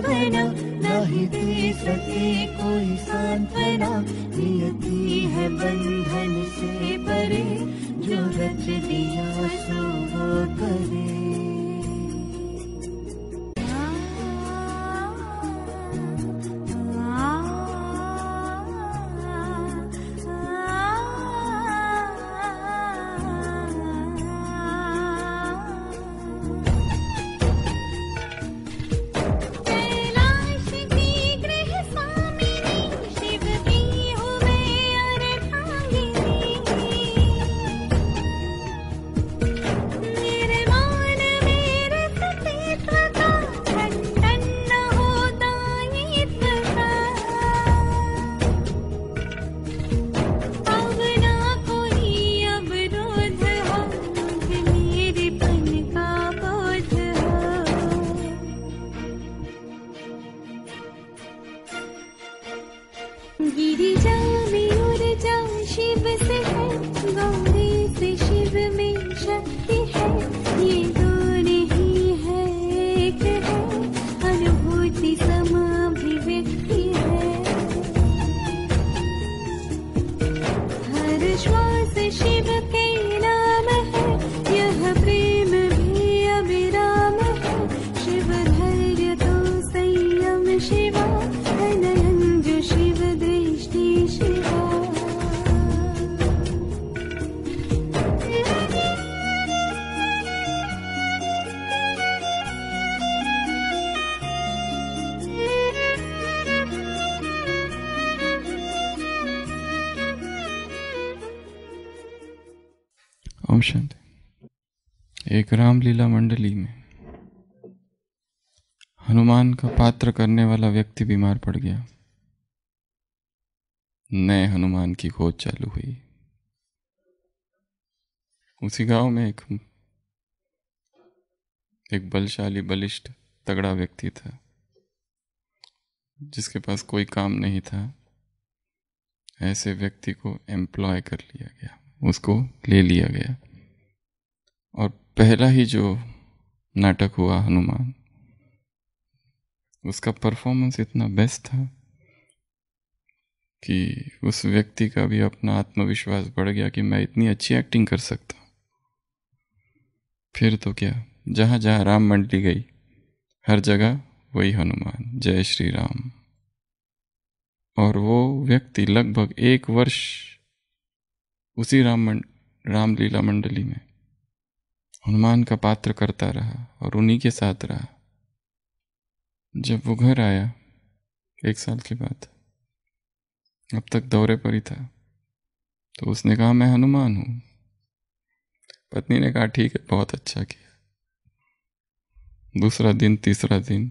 भावना नहीं दे सके कोई सांत्वना नियति है बंधन से परे जो रच दिया सो वो करे ओम शांति एक रामलीला मंडली में हनुमान का पात्र करने वाला व्यक्ति बीमार पड़ गया नए हनुमान की खोज चालू हुई उसी गांव में एक एक बलशाली बलिष्ठ तगड़ा व्यक्ति था जिसके पास कोई काम नहीं था ऐसे व्यक्ति को एम्प्लॉय कर लिया गया उसको ले लिया गया और पहला ही जो नाटक हुआ हनुमान उसका परफॉर्मेंस इतना बेस्ट था कि उस व्यक्ति का भी अपना आत्मविश्वास बढ़ गया कि मैं इतनी अच्छी एक्टिंग कर सकता हूँ फिर तो क्या जहाँ जहाँ राम मंडली गई हर जगह वही हनुमान जय श्री राम और वो व्यक्ति लगभग एक वर्ष उसी राम रामलीला मंडली में हनुमान का पात्र करता रहा और उन्हीं के साथ रहा जब वो घर आया एक साल के बाद अब तक दौरे पर ही था तो उसने कहा मैं हनुमान हूँ पत्नी ने कहा ठीक है बहुत अच्छा किया दूसरा दिन तीसरा दिन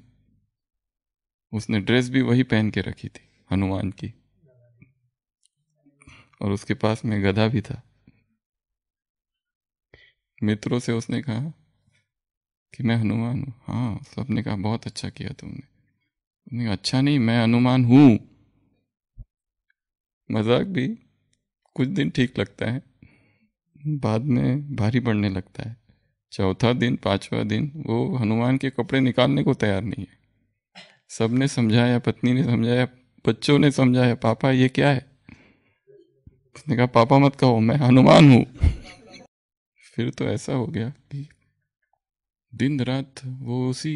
उसने ड्रेस भी वही पहन के रखी थी हनुमान की और उसके पास में गधा भी था मित्रों से उसने कहा कि मैं हनुमान हूँ हाँ सबने कहा बहुत अच्छा किया तुमने उसने कहा अच्छा नहीं मैं हनुमान हूँ मजाक भी कुछ दिन ठीक लगता है बाद में भारी पड़ने लगता है चौथा दिन पांचवा दिन वो हनुमान के कपड़े निकालने को तैयार नहीं है सबने समझाया पत्नी ने समझाया बच्चों ने समझाया पापा ये क्या है उसने कहा पापा मत कहो मैं हनुमान हूँ फिर तो ऐसा हो गया कि दिन रात वो उसी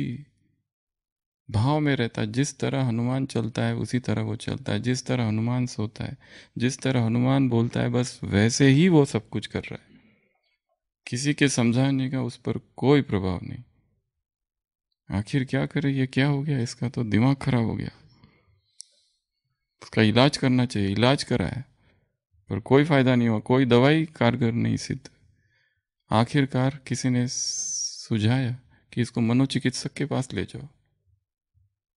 भाव में रहता है जिस तरह हनुमान चलता है उसी तरह वो चलता है जिस तरह हनुमान सोता है जिस तरह हनुमान बोलता है बस वैसे ही वो सब कुछ कर रहा है किसी के समझाने का उस पर कोई प्रभाव नहीं आखिर क्या करे ये क्या हो गया इसका तो दिमाग खराब हो गया उसका इलाज करना चाहिए इलाज करा है पर कोई फायदा नहीं हुआ कोई दवाई कारगर नहीं सिद्ध आखिरकार किसी ने सुझाया कि इसको मनोचिकित्सक के पास ले जाओ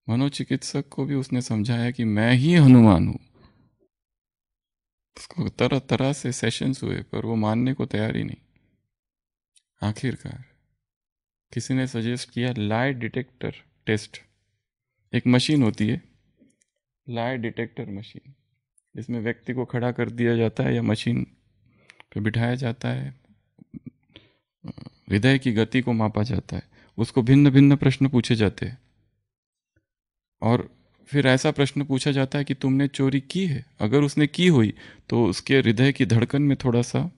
मनोचिकित्सक को भी उसने समझाया कि मैं ही हनुमान हूं उसको तरह तरह से सेशंस हुए पर वो मानने को तैयार ही नहीं आखिरकार किसी ने सजेस्ट किया लाई डिटेक्टर टेस्ट एक मशीन होती है लाइट डिटेक्टर मशीन इसमें व्यक्ति को खड़ा कर दिया जाता है या मशीन पे बिठाया जाता है हृदय की गति को मापा जाता है उसको भिन्न भिन्न प्रश्न पूछे जाते हैं और फिर ऐसा प्रश्न पूछा जाता है कि तुमने चोरी की है अगर उसने की हुई तो उसके हृदय की धड़कन में थोड़ा सा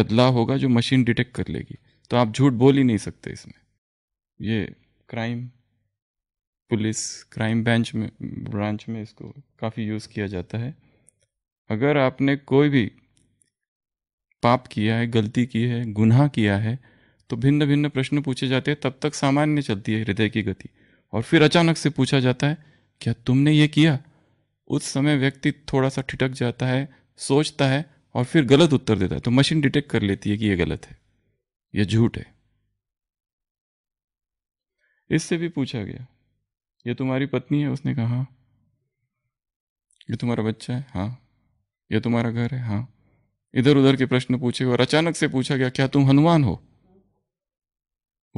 बदलाव होगा जो मशीन डिटेक्ट कर लेगी तो आप झूठ बोल ही नहीं सकते इसमें ये क्राइम पुलिस क्राइम बेंच में ब्रांच में इसको काफ़ी यूज़ किया जाता है अगर आपने कोई भी पाप किया है गलती की है गुनाह किया है तो भिन्न भिन्न प्रश्न पूछे जाते हैं तब तक सामान्य चलती है हृदय की गति और फिर अचानक से पूछा जाता है क्या तुमने ये किया उस समय व्यक्ति थोड़ा सा ठिटक जाता है सोचता है और फिर गलत उत्तर देता है तो मशीन डिटेक्ट कर लेती है कि यह गलत है यह झूठ है इससे भी पूछा गया ये तुम्हारी पत्नी है उसने कहा हाँ। यह तुम्हारा बच्चा है हाँ यह तुम्हारा घर है हाँ इधर उधर के प्रश्न पूछे और अचानक से पूछा गया क्या तुम हनुमान हो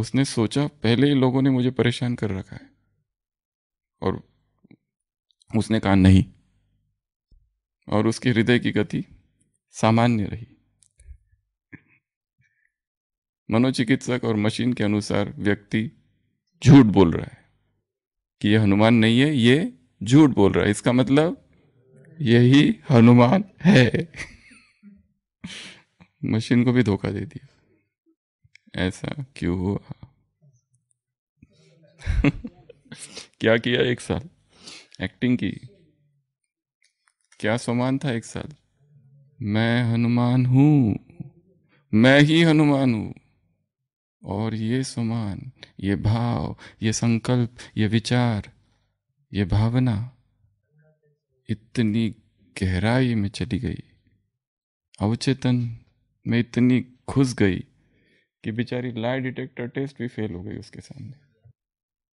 उसने सोचा पहले ही लोगों ने मुझे परेशान कर रखा है और उसने कहा नहीं और उसके हृदय की गति सामान्य रही मनोचिकित्सक और मशीन के अनुसार व्यक्ति झूठ बोल रहा है कि यह हनुमान नहीं है ये झूठ बोल रहा है इसका मतलब यही हनुमान है मशीन को भी धोखा दे दिया ऐसा क्यों हुआ क्या किया एक साल एक्टिंग की क्या समान था एक साल मैं हनुमान हूं मैं ही हनुमान हूं और ये समान ये भाव ये संकल्प ये विचार ये भावना इतनी गहराई में चली गई अवचेतन में इतनी घुस गई कि बेचारी लाई डिटेक्टर टेस्ट भी फेल हो गई उसके सामने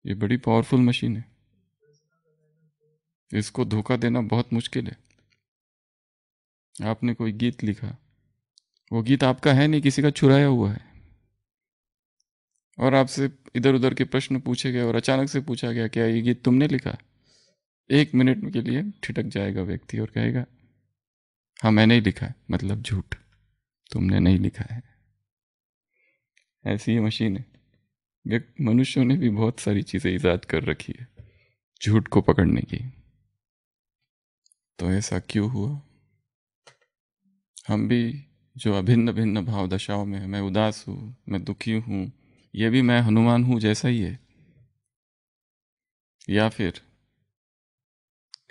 ये बड़ी पावरफुल मशीन है इसको धोखा देना बहुत मुश्किल है आपने कोई गीत लिखा वो गीत आपका है नहीं किसी का छुराया हुआ है और आपसे इधर उधर के प्रश्न पूछे गए और अचानक से पूछा गया क्या ये गीत तुमने लिखा एक मिनट के लिए ठिटक जाएगा व्यक्ति और कहेगा हाँ मैंने ही लिखा है मतलब झूठ तुमने नहीं लिखा है ऐसी ही मशीन है मनुष्यों ने भी बहुत सारी चीज़ें ईजाद कर रखी है झूठ को पकड़ने की तो ऐसा क्यों हुआ हम भी जो अभिन्न भिन्न भाव दशाओं में मैं उदास हूँ मैं दुखी हूँ ये भी मैं हनुमान हूँ जैसा ही है या फिर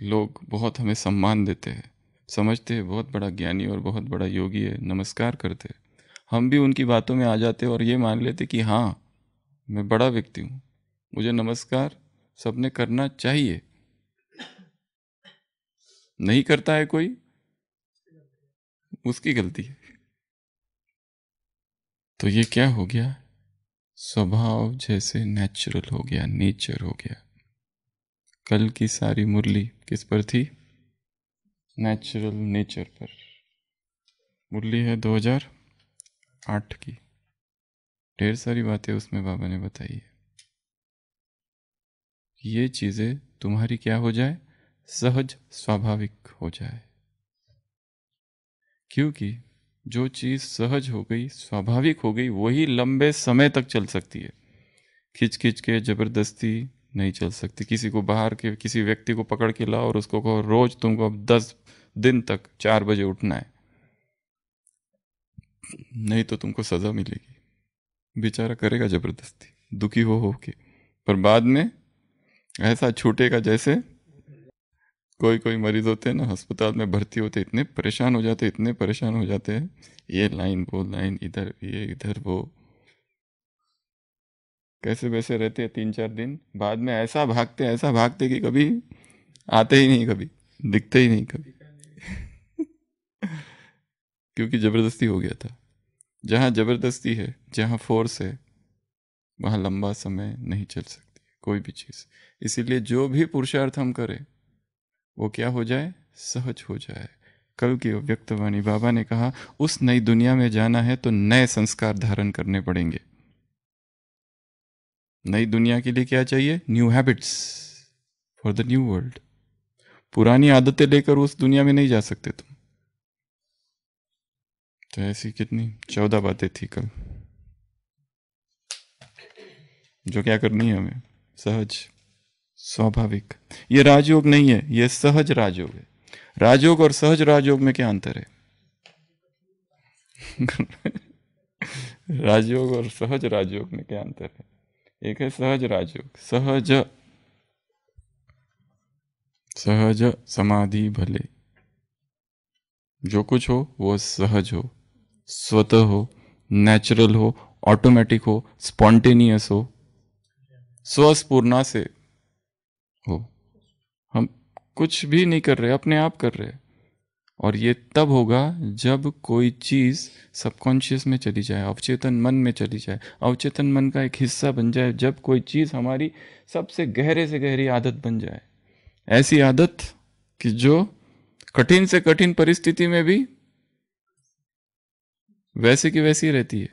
लोग बहुत हमें सम्मान देते हैं समझते हैं बहुत बड़ा ज्ञानी और बहुत बड़ा योगी है नमस्कार करते हैं हम भी उनकी बातों में आ जाते और ये मान लेते कि हाँ मैं बड़ा व्यक्ति हूँ मुझे नमस्कार सबने करना चाहिए नहीं करता है कोई उसकी गलती है तो ये क्या हो गया स्वभाव जैसे नेचुरल हो गया नेचर हो गया कल की सारी मुरली किस पर थी नेचुरल नेचर पर मुरली है 2008 की ढेर सारी बातें उसमें बाबा ने बताई है ये चीज़ें तुम्हारी क्या हो जाए सहज स्वाभाविक हो जाए क्योंकि जो चीज़ सहज हो गई स्वाभाविक हो गई वही लंबे समय तक चल सकती है खिंच खिंच के ज़बरदस्ती नहीं चल सकती किसी को बाहर के किसी व्यक्ति को पकड़ के लाओ और उसको कहो रोज तुमको अब दस दिन तक चार बजे उठना है नहीं तो तुमको सजा मिलेगी बेचारा करेगा जबरदस्ती दुखी हो हो के पर बाद में ऐसा छूटेगा जैसे कोई कोई मरीज होते हैं ना अस्पताल में भर्ती होते इतने परेशान हो जाते इतने परेशान हो जाते हैं ये लाइन वो लाइन इधर ये इधर वो कैसे वैसे रहते तीन चार दिन बाद में ऐसा भागते ऐसा भागते कि कभी आते ही नहीं कभी दिखते ही नहीं कभी क्योंकि ज़बरदस्ती हो गया था जहाँ ज़बरदस्ती है जहाँ फोर्स है वहाँ लंबा समय नहीं चल सकती कोई भी चीज़ इसीलिए जो भी पुरुषार्थ हम करें वो क्या हो जाए सहज हो जाए कल की व्यक्तवाणी बाबा ने कहा उस नई दुनिया में जाना है तो नए संस्कार धारण करने पड़ेंगे नई दुनिया के लिए क्या चाहिए new habits for the new world पुरानी आदतें लेकर उस दुनिया में नहीं जा सकते तुम तो ऐसी कितनी चौदह बातें थी कल जो क्या करनी है हमें सहज स्वाभाविक ये राजयोग नहीं है ये सहज राजयोग है राजयोग और सहज राजयोग में क्या अंतर है राजयोग और सहज राजयोग में क्या अंतर है एक है सहज राजयोग सहज सहज समाधि भले जो कुछ हो वो सहज हो स्वतः हो नेचुरल हो ऑटोमेटिक हो स्पॉन्टेनियस हो स्वस्पूर्णा से हो हम कुछ भी नहीं कर रहे अपने आप कर रहे और ये तब होगा जब कोई चीज़ सबकॉन्शियस में चली जाए अवचेतन मन में चली जाए अवचेतन मन का एक हिस्सा बन जाए जब कोई चीज़ हमारी सबसे गहरे से गहरी आदत बन जाए ऐसी आदत कि जो कठिन से कठिन परिस्थिति में भी वैसे की वैसी रहती है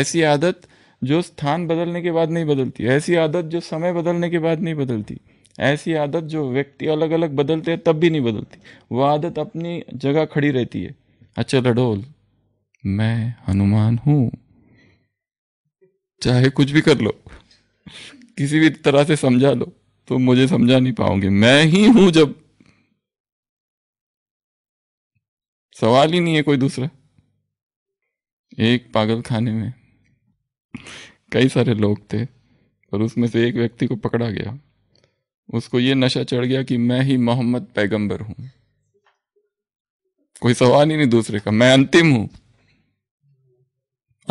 ऐसी आदत जो स्थान बदलने के बाद नहीं बदलती ऐसी आदत जो समय बदलने के बाद नहीं बदलती ऐसी आदत जो व्यक्ति अलग अलग बदलते हैं तब भी नहीं बदलती वह आदत अपनी जगह खड़ी रहती है अच्छा लडोल मैं हनुमान हूं चाहे कुछ भी कर लो किसी भी तरह से समझा लो तो मुझे समझा नहीं पाओगे मैं ही हूं जब सवाल ही नहीं है कोई दूसरा एक पागल खाने में कई सारे लोग थे और उसमें से एक व्यक्ति को पकड़ा गया उसको ये नशा चढ़ गया कि मैं ही मोहम्मद पैगंबर हूं कोई सवाल ही नहीं दूसरे का मैं अंतिम हूं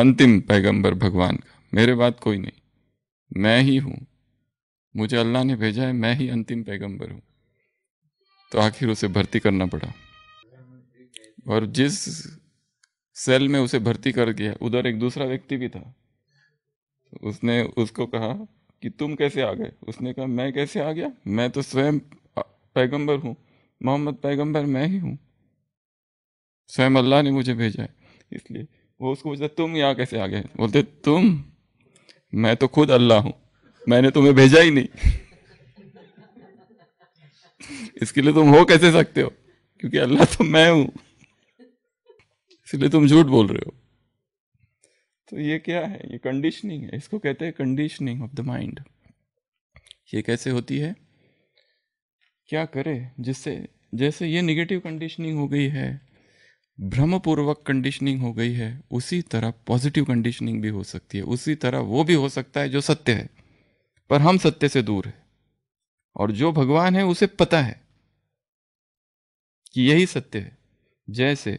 अंतिम पैगंबर भगवान का मेरे बात कोई नहीं मैं ही हूं मुझे अल्लाह ने भेजा है मैं ही अंतिम पैगंबर हूं तो आखिर उसे भर्ती करना पड़ा और जिस सेल में उसे भर्ती कर गया उधर एक दूसरा व्यक्ति भी था उसने उसको कहा कि तुम कैसे आ गए उसने कहा मैं कैसे आ गया मैं तो स्वयं पैगंबर हूँ मोहम्मद पैगंबर मैं ही हूँ स्वयं अल्लाह ने मुझे भेजा है इसलिए वो उसको पूछता तुम यहाँ कैसे आ गए बोलते तुम मैं तो खुद अल्लाह हूँ मैंने तुम्हें भेजा ही नहीं इसके लिए तुम हो कैसे सकते हो क्योंकि अल्लाह तो मैं हूं इसलिए तुम झूठ बोल रहे हो तो ये क्या है ये कंडीशनिंग है इसको कहते हैं कंडीशनिंग ऑफ द माइंड ये कैसे होती है क्या करे जिससे जैसे ये निगेटिव कंडीशनिंग हो गई है भ्रमपूर्वक कंडीशनिंग हो गई है उसी तरह पॉजिटिव कंडीशनिंग भी हो सकती है उसी तरह वो भी हो सकता है जो सत्य है पर हम सत्य से दूर है और जो भगवान है उसे पता है कि यही सत्य है जैसे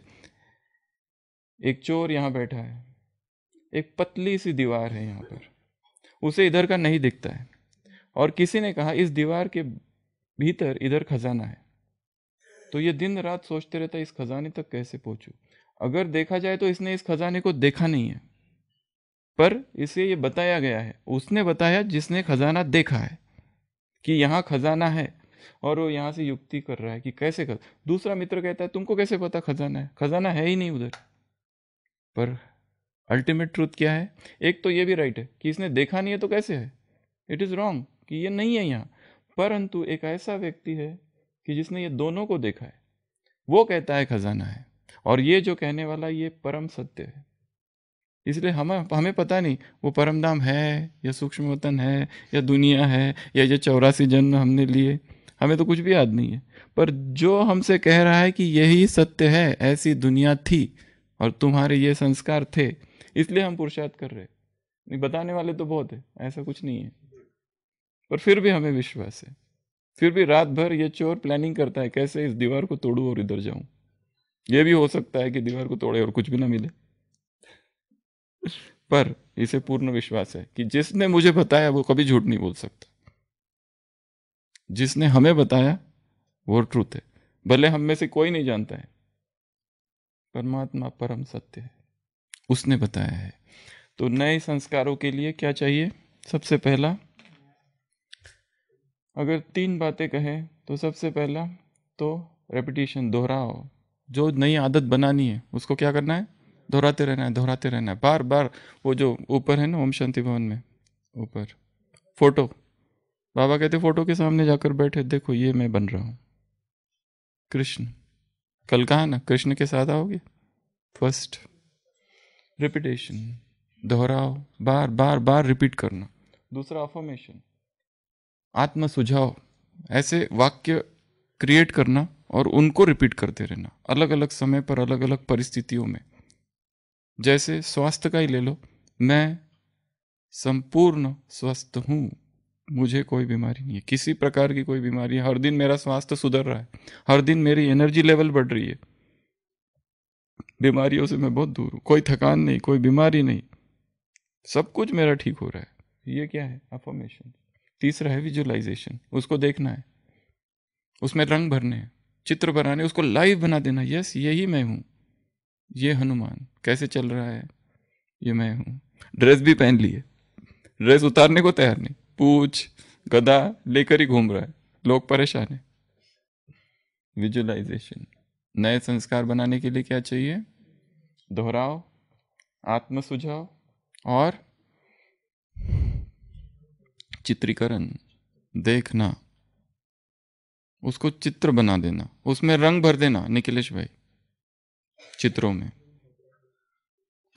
एक चोर यहां बैठा है एक पतली सी दीवार है यहाँ पर उसे इधर का नहीं दिखता है और किसी ने कहा इस दीवार के भीतर इधर खजाना है तो ये दिन रात सोचते रहता इस खजाने तक कैसे पहुंचू अगर देखा जाए तो इसने इस खजाने को देखा नहीं है पर इसे ये बताया गया है उसने बताया जिसने खजाना देखा है कि यहाँ खजाना है और वो यहाँ से युक्ति कर रहा है कि कैसे कर दूसरा मित्र कहता है तुमको कैसे पता खजाना है खजाना है ही नहीं उधर पर अल्टीमेट ट्रूथ क्या है एक तो ये भी राइट है कि इसने देखा नहीं है तो कैसे है इट इज़ रॉन्ग कि ये नहीं है यहाँ परंतु एक ऐसा व्यक्ति है कि जिसने ये दोनों को देखा है वो कहता है खजाना है और ये जो कहने वाला ये परम सत्य है इसलिए हम हमें पता नहीं वो परम धाम है या सूक्ष्म वतन है या दुनिया है या ये चौरासी जन्म हमने लिए हमें तो कुछ भी याद नहीं है पर जो हमसे कह रहा है कि यही सत्य है ऐसी दुनिया थी और तुम्हारे ये संस्कार थे इसलिए हम पुरुषार्थ कर रहे नहीं बताने वाले तो बहुत है ऐसा कुछ नहीं है पर फिर भी हमें विश्वास है फिर भी रात भर ये चोर प्लानिंग करता है कैसे इस दीवार को तोड़ू और इधर जाऊं ये भी हो सकता है कि दीवार को तोड़े और कुछ भी ना मिले पर इसे पूर्ण विश्वास है कि जिसने मुझे बताया वो कभी झूठ नहीं बोल सकता जिसने हमें बताया वो ट्रूथ है भले हम में से कोई नहीं जानता है परमात्मा परम सत्य है उसने बताया है तो नए संस्कारों के लिए क्या चाहिए सबसे पहला अगर तीन बातें कहें तो सबसे पहला तो रेपिटेशन दोहराओ जो नई आदत बनानी है उसको क्या करना है दोहराते रहना है दोहराते रहना है बार बार वो जो ऊपर है ना ओम शांति भवन में ऊपर फोटो बाबा कहते फोटो के सामने जाकर बैठे देखो ये मैं बन रहा हूँ कृष्ण कल कहा ना कृष्ण के साथ आओगे फर्स्ट रिपीटेशन दोहराओ बार बार बार रिपीट करना दूसरा अफॉर्मेशन आत्म सुझाव ऐसे वाक्य क्रिएट करना और उनको रिपीट करते रहना अलग अलग समय पर अलग अलग परिस्थितियों में जैसे स्वास्थ्य का ही ले लो मैं संपूर्ण स्वस्थ हूँ मुझे कोई बीमारी नहीं है किसी प्रकार की कोई बीमारी हर दिन मेरा स्वास्थ्य सुधर रहा है हर दिन मेरी एनर्जी लेवल बढ़ रही है बीमारियों से मैं बहुत दूर हूँ कोई थकान नहीं कोई बीमारी नहीं सब कुछ मेरा ठीक हो रहा है ये क्या है अफॉर्मेशन तीसरा है विजुअलाइजेशन उसको देखना है उसमें रंग भरने हैं चित्र बनाने उसको लाइव बना देना यस यही मैं हूँ ये हनुमान कैसे चल रहा है ये मैं हूँ ड्रेस भी पहन लिए ड्रेस उतारने को तैयार नहीं पूछ गदा लेकर ही घूम रहा है लोग परेशान है विजुअलाइजेशन नए संस्कार बनाने के लिए क्या चाहिए दोहराओ आत्म सुझाओ और चित्रीकरण देखना उसको चित्र बना देना उसमें रंग भर देना निखिलेश भाई चित्रों में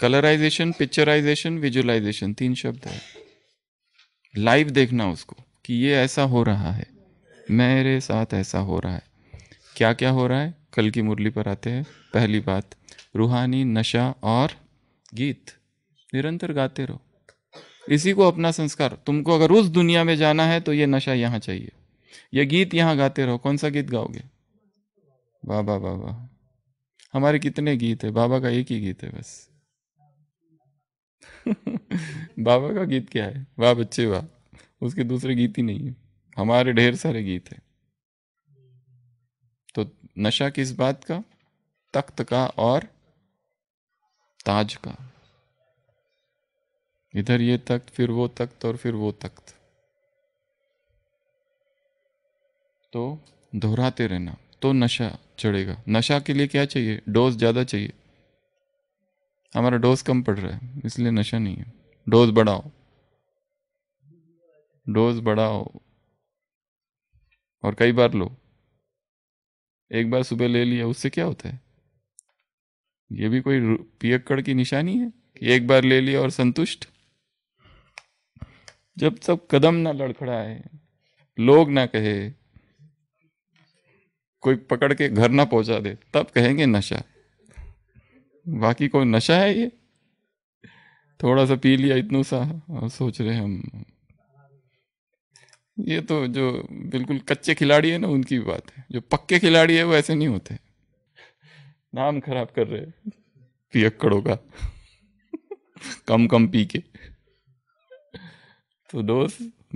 कलराइजेशन पिक्चराइजेशन विजुअलाइजेशन तीन शब्द है लाइव देखना उसको कि ये ऐसा हो रहा है मेरे साथ ऐसा हो रहा है क्या क्या हो रहा है कल की मुरली पर आते हैं पहली बात रूहानी नशा और गीत निरंतर गाते रहो इसी को अपना संस्कार तुमको अगर उस दुनिया में जाना है तो ये नशा यहाँ चाहिए ये गीत यहाँ गाते रहो कौन सा गीत गाओगे बाबा बाबा हमारे कितने गीत है बाबा का एक ही गीत है बस बाबा का गीत क्या है वाह बच्चे वाह उसके दूसरे गीत ही नहीं है हमारे ढेर सारे गीत है तो नशा किस बात का तख्त का और ताज का इधर ये तख्त फिर वो तख्त और फिर वो तख्त तो दोहराते रहना तो नशा चढ़ेगा नशा के लिए क्या चाहिए डोज ज़्यादा चाहिए हमारा डोज कम पड़ रहा है इसलिए नशा नहीं है डोज बढ़ाओ डोज बढ़ाओ और कई बार लो एक बार सुबह ले लिया उससे क्या होता है ये भी कोई पियक्कड़ की निशानी है कि एक बार ले लिया और संतुष्ट जब सब कदम ना लड़खड़ाए लोग ना कहे कोई पकड़ के घर ना पहुंचा दे तब कहेंगे नशा बाकी कोई नशा है ये थोड़ा सा पी लिया इतना सा और सोच रहे हम ये तो जो बिल्कुल कच्चे खिलाड़ी है ना उनकी बात है जो पक्के खिलाड़ी है वो ऐसे नहीं होते नाम खराब कर रहे पियक्कड़ों का कम कम पी के तो डोज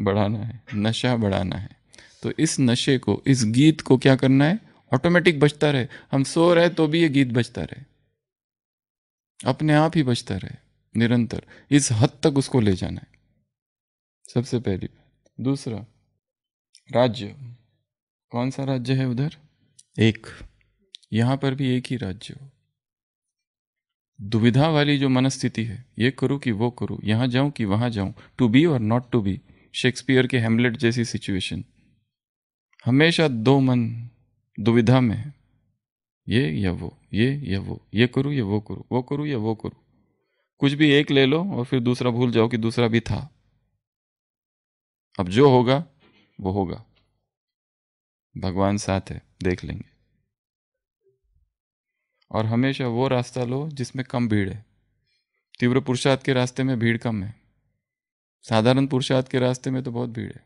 बढ़ाना है नशा बढ़ाना है तो इस नशे को इस गीत को क्या करना है ऑटोमेटिक बजता रहे हम सो रहे तो भी ये गीत बजता रहे अपने आप ही बजता रहे निरंतर इस हद तक उसको ले जाना है सबसे पहली दूसरा राज्य कौन सा राज्य है उधर एक यहां पर भी एक ही राज्य हो दुविधा वाली जो मनस्थिति है ये करूं कि वो करूं यहां जाऊं कि वहां जाऊं टू बी और नॉट टू बी शेक्सपियर के हेमलेट जैसी सिचुएशन हमेशा दो मन दुविधा में है ये या वो ये या वो ये करूँ या वो करूँ वो करूँ या वो करूँ कुछ भी एक ले लो और फिर दूसरा भूल जाओ कि दूसरा भी था अब जो होगा वो होगा भगवान साथ है देख लेंगे और हमेशा वो रास्ता लो जिसमें कम भीड़ है तीव्र पुरुषार्थ के रास्ते में भीड़ कम है साधारण पुरुषार्थ के रास्ते में तो बहुत भीड़ है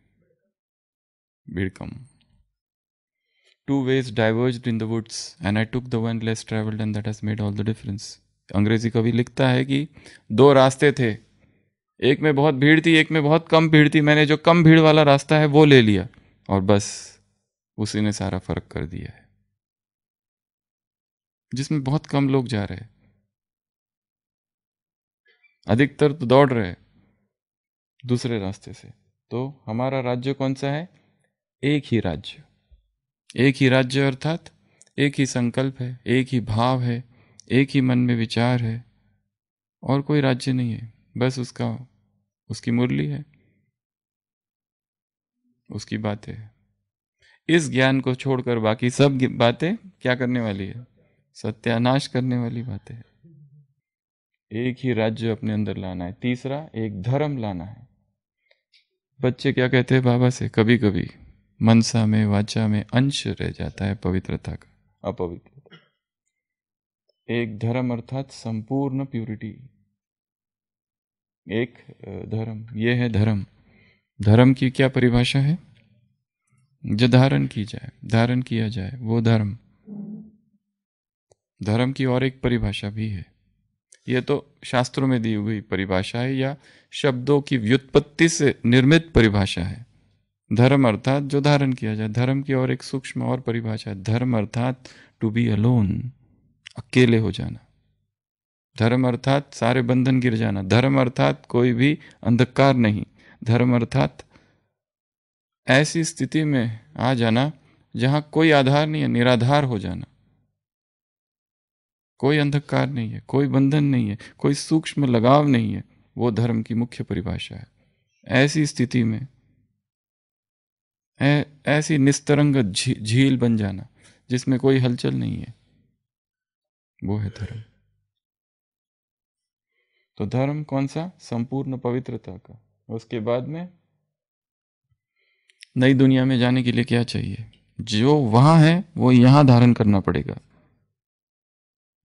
भीड़ कम two ways diverge in the woods and I took the one less travelled and that has made all the difference अंग्रेजी कवि लिखता है कि दो रास्ते थे एक में बहुत भीड़ थी एक में बहुत कम भीड़ थी मैंने जो कम भीड़ वाला रास्ता है वो ले लिया और बस उसी ने सारा फर्क कर दिया है जिसमें बहुत कम लोग जा रहे हैं अधिकतर तो दौड़ रहे दूसरे रास्ते से तो हमारा राज्य कौन सा है एक ही राज्य एक ही राज्य अर्थात एक ही संकल्प है एक ही भाव है एक ही मन में विचार है और कोई राज्य नहीं है बस उसका उसकी मुरली है उसकी बातें इस ज्ञान को छोड़कर बाकी सब बातें क्या करने वाली है सत्यानाश करने वाली बातें है एक ही राज्य अपने अंदर लाना है तीसरा एक धर्म लाना है बच्चे क्या कहते हैं बाबा से कभी कभी मनसा में वाचा में अंश रह जाता है पवित्रता का अपवित्रता एक धर्म अर्थात संपूर्ण प्यूरिटी एक धर्म ये है धर्म धर्म की क्या परिभाषा है जो धारण की जाए धारण किया जाए वो धर्म धर्म की और एक परिभाषा भी है ये तो शास्त्रों में दी हुई परिभाषा है या शब्दों की व्युत्पत्ति से निर्मित परिभाषा है धर्म अर्थात जो धारण किया जाए धर्म की और एक सूक्ष्म और परिभाषा है धर्म अर्थात टू बी अलोन अकेले हो जाना धर्म अर्थात सारे बंधन गिर जाना धर्म अर्थात कोई भी अंधकार नहीं धर्म अर्थात ऐसी स्थिति में आ जाना जहाँ कोई आधार नहीं है निराधार हो जाना कोई अंधकार नहीं है कोई बंधन नहीं है कोई सूक्ष्म लगाव नहीं है वो धर्म की मुख्य परिभाषा है ऐसी स्थिति में ऐ, ऐसी निस्तरंग झील बन जाना जिसमें कोई हलचल नहीं है वो है धर्म तो धर्म कौन सा संपूर्ण पवित्रता का उसके बाद में नई दुनिया में जाने के लिए क्या चाहिए जो वहां है वो यहां धारण करना पड़ेगा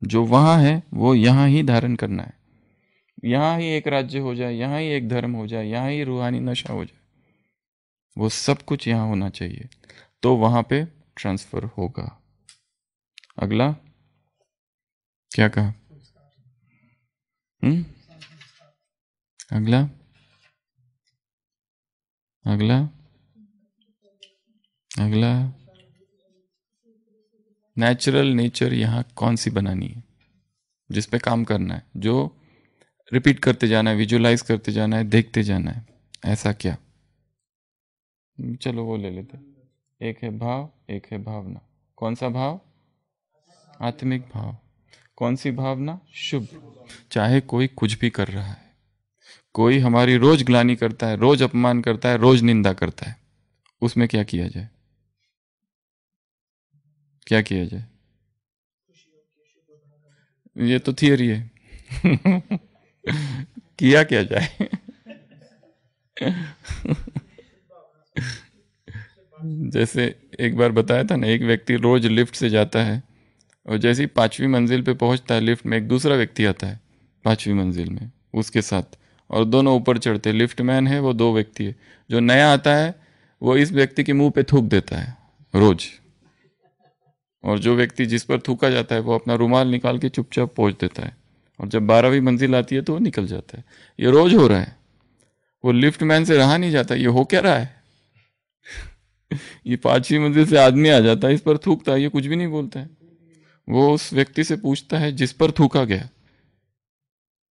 जो वहाँ है वो यहाँ ही धारण करना है यहाँ ही एक राज्य हो जाए यहाँ ही एक धर्म हो जाए यहाँ ही रूहानी नशा हो जाए वो सब कुछ यहाँ होना चाहिए तो वहाँ पे ट्रांसफर होगा अगला क्या कहा हम्म अगला अगला अगला नेचुरल नेचर यहाँ कौन सी बनानी है जिस पे काम करना है जो रिपीट करते जाना है विजुलाइज करते जाना है देखते जाना है ऐसा क्या चलो वो ले लेते एक है भाव एक है भावना कौन सा भाव आत्मिक भाव कौन सी भावना शुभ चाहे कोई कुछ भी कर रहा है कोई हमारी रोज ग्लानी करता है रोज अपमान करता है रोज निंदा करता है उसमें क्या किया जाए क्या किया जाए ये तो थियरी है किया क्या जाए जैसे एक बार बताया था ना एक व्यक्ति रोज लिफ्ट से जाता है और जैसे ही पांचवी मंजिल पे पहुंचता है लिफ्ट में एक दूसरा व्यक्ति आता है पांचवी मंजिल में उसके साथ और दोनों ऊपर चढ़ते हैं लिफ्ट मैन है वो दो व्यक्ति है जो नया आता है वो इस व्यक्ति के मुंह पे थूक देता है रोज़ और जो व्यक्ति जिस पर थूका जाता है वो अपना रुमाल निकाल के चुपचाप पहुँच देता है और जब बारहवीं मंजिल आती है तो वो निकल जाता है ये रोज हो रहा है वो लिफ्ट मैन से रहा नहीं जाता ये हो क्या रहा है ये पांचवी मंजिल से आदमी आ जाता है इस पर थूकता है ये कुछ भी नहीं बोलता है वो उस व्यक्ति से पूछता है जिस पर थूका गया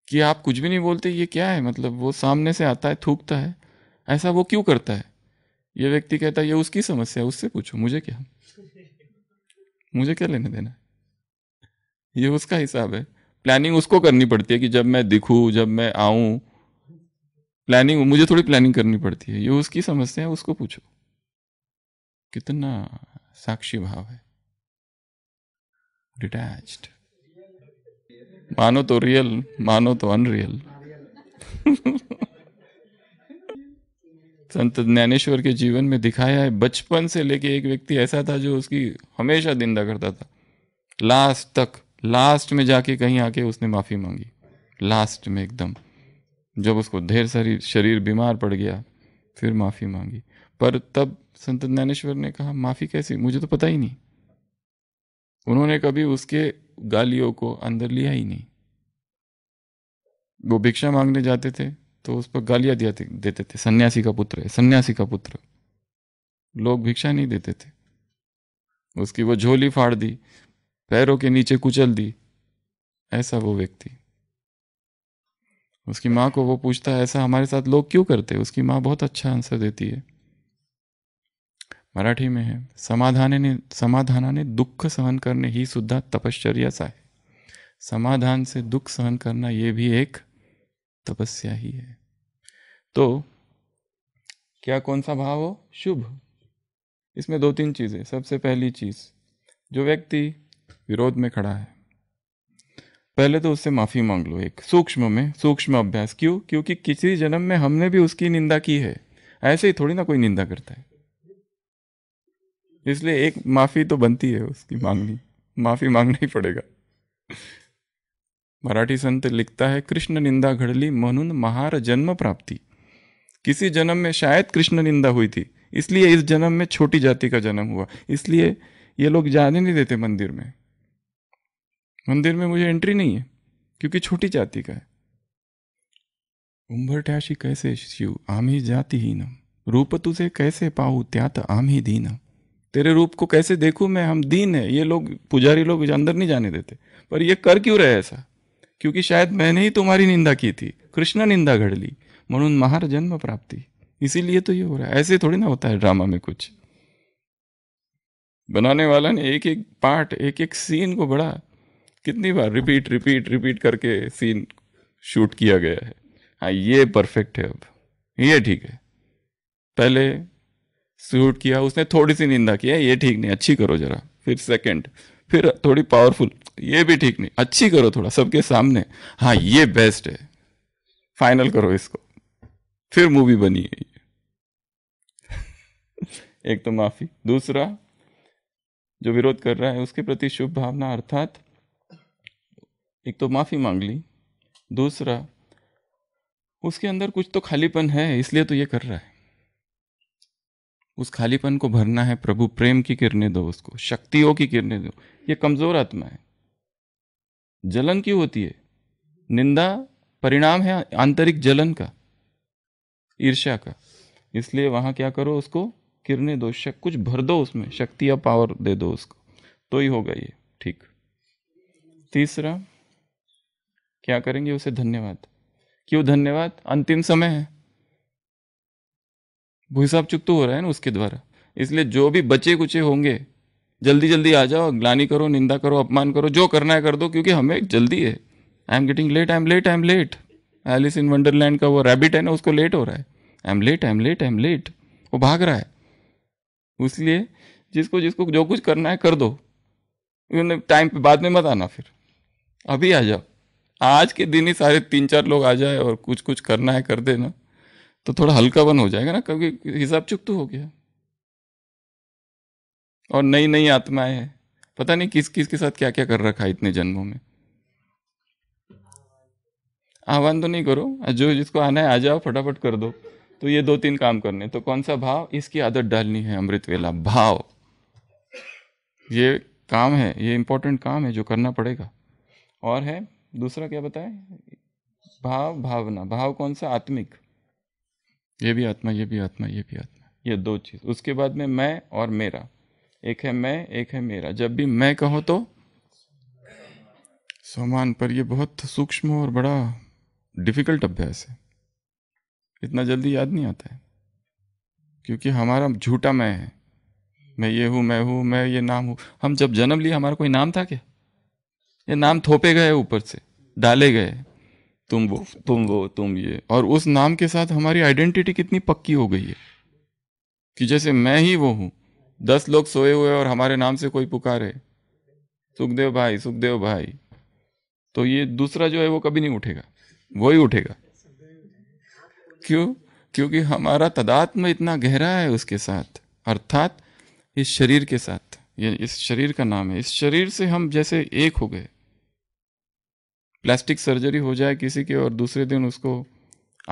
कि आप कुछ भी नहीं बोलते ये क्या है मतलब वो सामने से आता है थूकता है ऐसा वो क्यों करता है ये व्यक्ति कहता है ये उसकी समस्या है उससे पूछो मुझे क्या मुझे क्या लेने देना ये उसका हिसाब है प्लानिंग उसको करनी पड़ती है कि जब मैं दिखूँ जब मैं आऊँ प्लानिंग मुझे थोड़ी प्लानिंग करनी पड़ती है ये उसकी समस्या है उसको पूछो कितना साक्षी भाव है डिटैच मानो तो रियल मानो तो अनरियल संत ज्ञानेश्वर के जीवन में दिखाया है बचपन से लेके एक व्यक्ति ऐसा था जो उसकी हमेशा निंदा करता था लास्ट तक लास्ट में जाके कहीं आके उसने माफ़ी मांगी लास्ट में एकदम जब उसको ढेर सारी शरीर बीमार पड़ गया फिर माफ़ी मांगी पर तब संत ज्ञानेश्वर ने कहा माफ़ी कैसी मुझे तो पता ही नहीं उन्होंने कभी उसके गालियों को अंदर लिया ही नहीं वो भिक्षा मांगने जाते थे तो उस पर गालियाँ दिया देते थे सन्यासी का पुत्र है सन्यासी का पुत्र लोग भिक्षा नहीं देते थे उसकी वो झोली फाड़ दी पैरों के नीचे कुचल दी ऐसा वो व्यक्ति उसकी माँ को वो पूछता है ऐसा हमारे साथ लोग क्यों करते उसकी माँ बहुत अच्छा आंसर देती है मराठी में है ने समाधान ने दुख सहन करने ही सुधा तपश्चर्या सा है समाधान से दुख सहन करना ये भी एक तपस्या ही है तो क्या कौन सा भाव हो शुभ इसमें दो तीन चीज़ें सबसे पहली चीज़ जो व्यक्ति विरोध में खड़ा है पहले तो उससे माफ़ी मांग लो एक सूक्ष्म में सूक्ष्म अभ्यास क्यों क्योंकि किसी जन्म में हमने भी उसकी निंदा की है ऐसे ही थोड़ी ना कोई निंदा करता है इसलिए एक माफ़ी तो बनती है उसकी मांगनी माफ़ी मांगना ही पड़ेगा मराठी संत लिखता है कृष्ण निंदा घडली मनुन महार जन्म प्राप्ति किसी जन्म में शायद कृष्ण निंदा हुई थी इसलिए इस जन्म में छोटी जाति का जन्म हुआ इसलिए ये लोग जाने नहीं देते मंदिर में मंदिर में मुझे एंट्री नहीं है क्योंकि छोटी जाति का है उंबरठ्याशी कैसे शिव आम ही जाति ही नम रूप तुझे कैसे पाऊ त्यात ही दीन तेरे रूप को कैसे देखूं मैं हम दीन है ये लोग पुजारी लोग अंदर नहीं जाने देते पर ये कर क्यों रहे ऐसा क्योंकि शायद मैंने ही तुम्हारी निंदा की थी कृष्ण निंदा घड़ ली म्हणून महार जन्म प्राप्ति इसीलिए तो ये हो रहा है ऐसे थोड़ी ना होता है ड्रामा में कुछ बनाने वाला ने एक एक पार्ट एक एक सीन को बड़ा कितनी बार रिपीट रिपीट रिपीट करके सीन शूट किया गया है हाँ ये परफेक्ट है अब ये ठीक है पहले शूट किया उसने थोड़ी सी निंदा किया ये ठीक नहीं अच्छी करो जरा फिर सेकंड फिर थोड़ी पावरफुल ये भी ठीक नहीं अच्छी करो थोड़ा सबके सामने हाँ ये बेस्ट है फाइनल करो इसको फिर मूवी बनी है ये एक तो माफी दूसरा जो विरोध कर रहा है उसके प्रति शुभ भावना अर्थात एक तो माफी मांग ली दूसरा उसके अंदर कुछ तो खालीपन है इसलिए तो ये कर रहा है उस खालीपन को भरना है प्रभु प्रेम की किरणें दो उसको शक्तियों की किरणें दो ये कमजोर आत्मा है जलन क्यों होती है निंदा परिणाम है आंतरिक जलन का ईर्ष्या का इसलिए वहाँ क्या करो उसको किरने दो शक कुछ भर दो उसमें शक्ति या पावर दे दो उसको तो ही होगा ये ठीक तीसरा क्या करेंगे उसे धन्यवाद क्यों धन्यवाद अंतिम समय है भूसाब चुप तो हो रहा है ना उसके द्वारा इसलिए जो भी बचे कुचे होंगे जल्दी जल्दी आ जाओ ग्लानी करो निंदा करो अपमान करो जो करना है कर दो क्योंकि हमें जल्दी है I am getting late I am late I am late Alice in Wonderland का वो रैबिट है ना उसको लेट हो रहा है I am late I am late I am late वो भाग रहा है इसलिए जिसको जिसको जो कुछ करना है कर दो टाइम पे बाद में मत आना फिर अभी आ जाओ आज के दिन ही सारे तीन चार लोग आ जाए और कुछ कुछ करना है कर देना तो थोड़ा हल्का बन हो जाएगा ना क्योंकि हिसाब चुक तो हो गया और नई नई आत्माएं हैं पता नहीं किस किस के साथ क्या क्या कर रखा है इतने जन्मों में आह्वान तो नहीं करो जो जिसको आना है आ जाओ फटाफट कर दो तो ये दो तीन काम करने तो कौन सा भाव इसकी आदत डालनी है अमृत वेला भाव ये काम है ये इम्पोर्टेंट काम है जो करना पड़ेगा और है दूसरा क्या बताए भाव भावना भाव कौन सा आत्मिक ये भी आत्मा ये भी आत्मा ये भी आत्मा ये दो चीज़ उसके बाद में मैं और मेरा एक है मैं एक है मेरा जब भी मैं कहो तो समान पर यह बहुत सूक्ष्म और बड़ा डिफ़िकल्ट अभ्यास है इतना जल्दी याद नहीं आता है क्योंकि हमारा झूठा मैं है मैं ये हूँ मैं हूँ मैं ये नाम हूँ हम जब जन्म लिए हमारा कोई नाम था क्या ये नाम थोपे गए ऊपर से डाले गए तुम वो तुम वो तुम ये और उस नाम के साथ हमारी आइडेंटिटी कितनी पक्की हो गई है कि जैसे मैं ही वो हूँ दस लोग सोए हुए और हमारे नाम से कोई पुकारे सुखदेव भाई सुखदेव भाई तो ये दूसरा जो है वो कभी नहीं उठेगा वही उठेगा क्यों क्योंकि हमारा तदात्म इतना गहरा है उसके साथ अर्थात इस शरीर के साथ ये इस शरीर का नाम है इस शरीर से हम जैसे एक हो गए प्लास्टिक सर्जरी हो जाए किसी के और दूसरे दिन उसको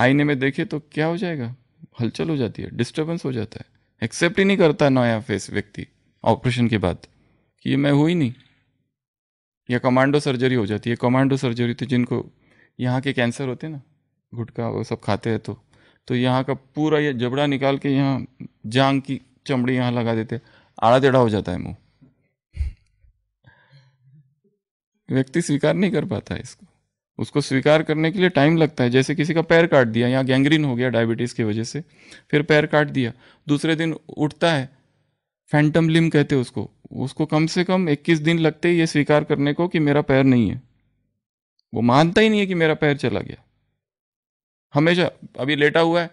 आईने में देखे तो क्या हो जाएगा हलचल हो जाती है डिस्टर्बेंस हो जाता है एक्सेप्ट ही नहीं करता नया फेस व्यक्ति ऑपरेशन के बाद कि ये मैं हुई नहीं या कमांडो सर्जरी हो जाती है कमांडो सर्जरी तो जिनको यहाँ के कैंसर होते हैं ना गुटका वो सब खाते हैं तो तो यहाँ का पूरा ये जबड़ा निकाल के यहाँ जांग की चमड़ी यहाँ लगा देते आड़ा टेढ़ा हो जाता है मुंह व्यक्ति स्वीकार नहीं कर पाता है इसको उसको स्वीकार करने के लिए टाइम लगता है जैसे किसी का पैर काट दिया यहाँ गैंग्रीन हो गया डायबिटीज़ की वजह से फिर पैर काट दिया दूसरे दिन उठता है फैंटम लिम कहते हैं उसको उसको कम से कम 21 दिन लगते ही ये स्वीकार करने को कि मेरा पैर नहीं है वो मानता ही नहीं है कि मेरा पैर चला गया हमेशा अभी लेटा हुआ है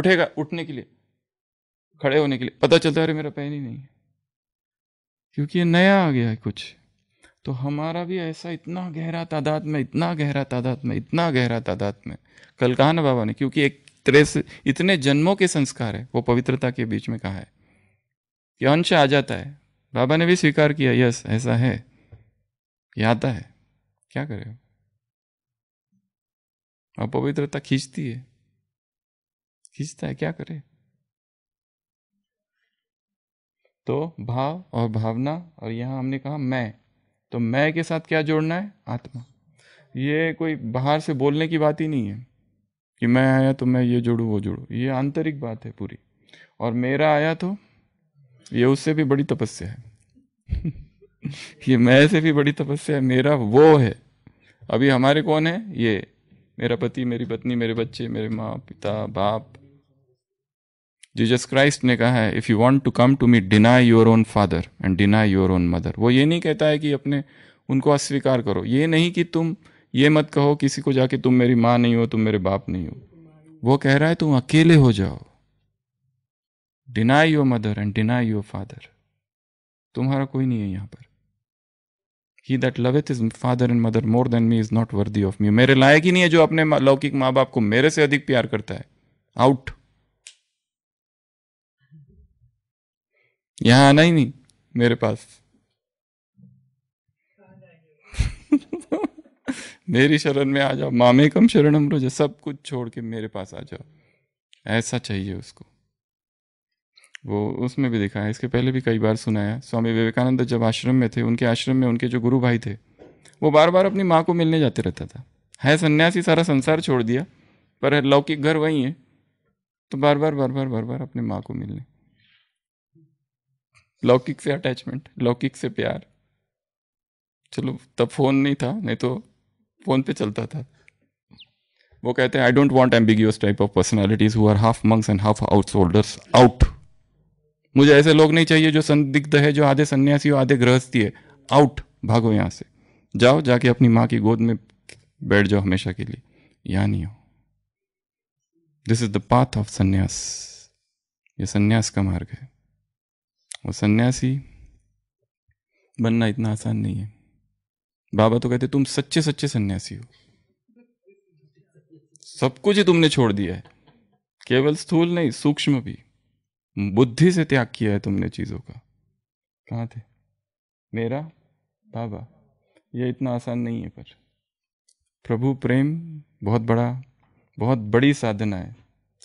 उठेगा उठने के लिए खड़े होने के लिए पता चलता है अरे मेरा पैर ही नहीं है क्योंकि ये नया आ गया है कुछ तो हमारा भी ऐसा इतना गहरा तादाद में इतना गहरा तादाद में इतना गहरा तादाद में कल कहा ना बाबा ने क्योंकि एक तरह से इतने जन्मों के संस्कार है वो पवित्रता के बीच में कहा है कि अंश आ जाता है बाबा ने भी स्वीकार किया यस ऐसा है ये आता है क्या करे अपवित्रता खींचती है खींचता है क्या करे तो भाव और भावना और यहाँ हमने कहा मैं तो मैं के साथ क्या जोड़ना है आत्मा ये कोई बाहर से बोलने की बात ही नहीं है कि मैं आया तो मैं ये जोड़ू वो जोड़ू ये आंतरिक बात है पूरी और मेरा आया तो ये उससे भी बड़ी तपस्या है ये मैं से भी बड़ी तपस्या है मेरा वो है अभी हमारे कौन है ये मेरा पति मेरी पत्नी मेरे बच्चे मेरे माँ पिता बाप जीजस क्राइस्ट ने कहा है if you want to come to me deny your own father and deny your own mother वो ये नहीं कहता है कि अपने उनको अस्वीकार करो ये नहीं कि तुम ये मत कहो किसी को जाके तुम मेरी माँ नहीं हो तुम मेरे बाप नहीं हो वो कह रहा है तुम अकेले हो जाओ deny your mother and deny your father तुम्हारा कोई नहीं है यहाँ पर he that loveth is father and mother more than me is not worthy of me मेरे लायक ही नहीं है जो अपने लौकिक माँ बाप को मेरे से अधिक प्यार करता है आउट यहां आना ही नहीं मेरे पास मेरी शरण में आ जाओ मामे कम शरणम रोज सब कुछ छोड़ के मेरे पास आ जाओ ऐसा चाहिए उसको वो उसमें भी दिखा है इसके पहले भी कई बार सुना है स्वामी विवेकानंद जब आश्रम में थे उनके आश्रम में उनके जो गुरु भाई थे वो बार बार अपनी माँ को मिलने जाते रहता था है सन्यासी सारा संसार छोड़ दिया पर लौकिक घर वहीं है तो बार बार बार बार बार बार अपनी माँ को मिलने लौकिक से अटैचमेंट लौकिक से प्यार चलो तब फोन नहीं था नहीं तो फोन पे चलता था वो कहते हैं I don't want ambiguous type of personalities who are half monks and half householders out मुझे ऐसे लोग नहीं चाहिए जो संदिग्ध है जो आधे सन्यासी हो आधे गृहस्थी है आउट भागो यहाँ से जाओ जाके अपनी माँ की गोद में बैठ जाओ हमेशा के लिए यहाँ नहीं हो this is the path of sannyas ये सन्यास का मार्ग है और सन्यासी बनना इतना आसान नहीं है बाबा तो कहते तुम सच्चे सच्चे सन्यासी हो सब कुछ ही तुमने छोड़ दिया है केवल स्थूल नहीं सूक्ष्म भी बुद्धि से त्याग किया है तुमने चीज़ों का कहाँ थे मेरा बाबा यह इतना आसान नहीं है पर प्रभु प्रेम बहुत बड़ा बहुत बड़ी साधना है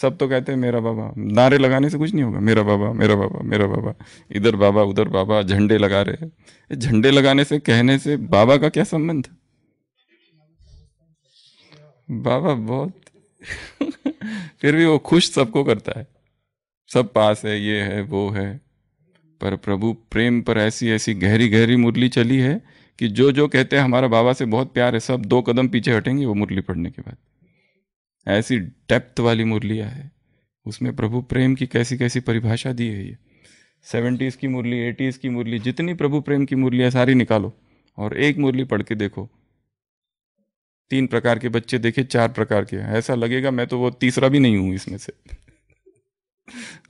सब तो कहते हैं मेरा बाबा नारे लगाने से कुछ नहीं होगा मेरा बाबा मेरा बाबा मेरा बाबा इधर बाबा उधर बाबा झंडे लगा रहे हैं झंडे लगाने से कहने से बाबा का क्या संबंध बाबा बहुत फिर भी वो खुश सबको करता है सब पास है ये है वो है पर प्रभु प्रेम पर ऐसी ऐसी गहरी गहरी मुरली चली है कि जो जो कहते हैं हमारा बाबा से बहुत प्यार है सब दो कदम पीछे हटेंगे वो मुरली पढ़ने के बाद ऐसी डेप्थ वाली मुरलियाँ है उसमें प्रभु प्रेम की कैसी कैसी परिभाषा दी है ये सेवेंटीज़ की मुरली एटीज़ की मुरली जितनी प्रभु प्रेम की मुरलियाँ सारी निकालो और एक मुरली पढ़ के देखो तीन प्रकार के बच्चे देखे चार प्रकार के ऐसा लगेगा मैं तो वो तीसरा भी नहीं हूँ इसमें से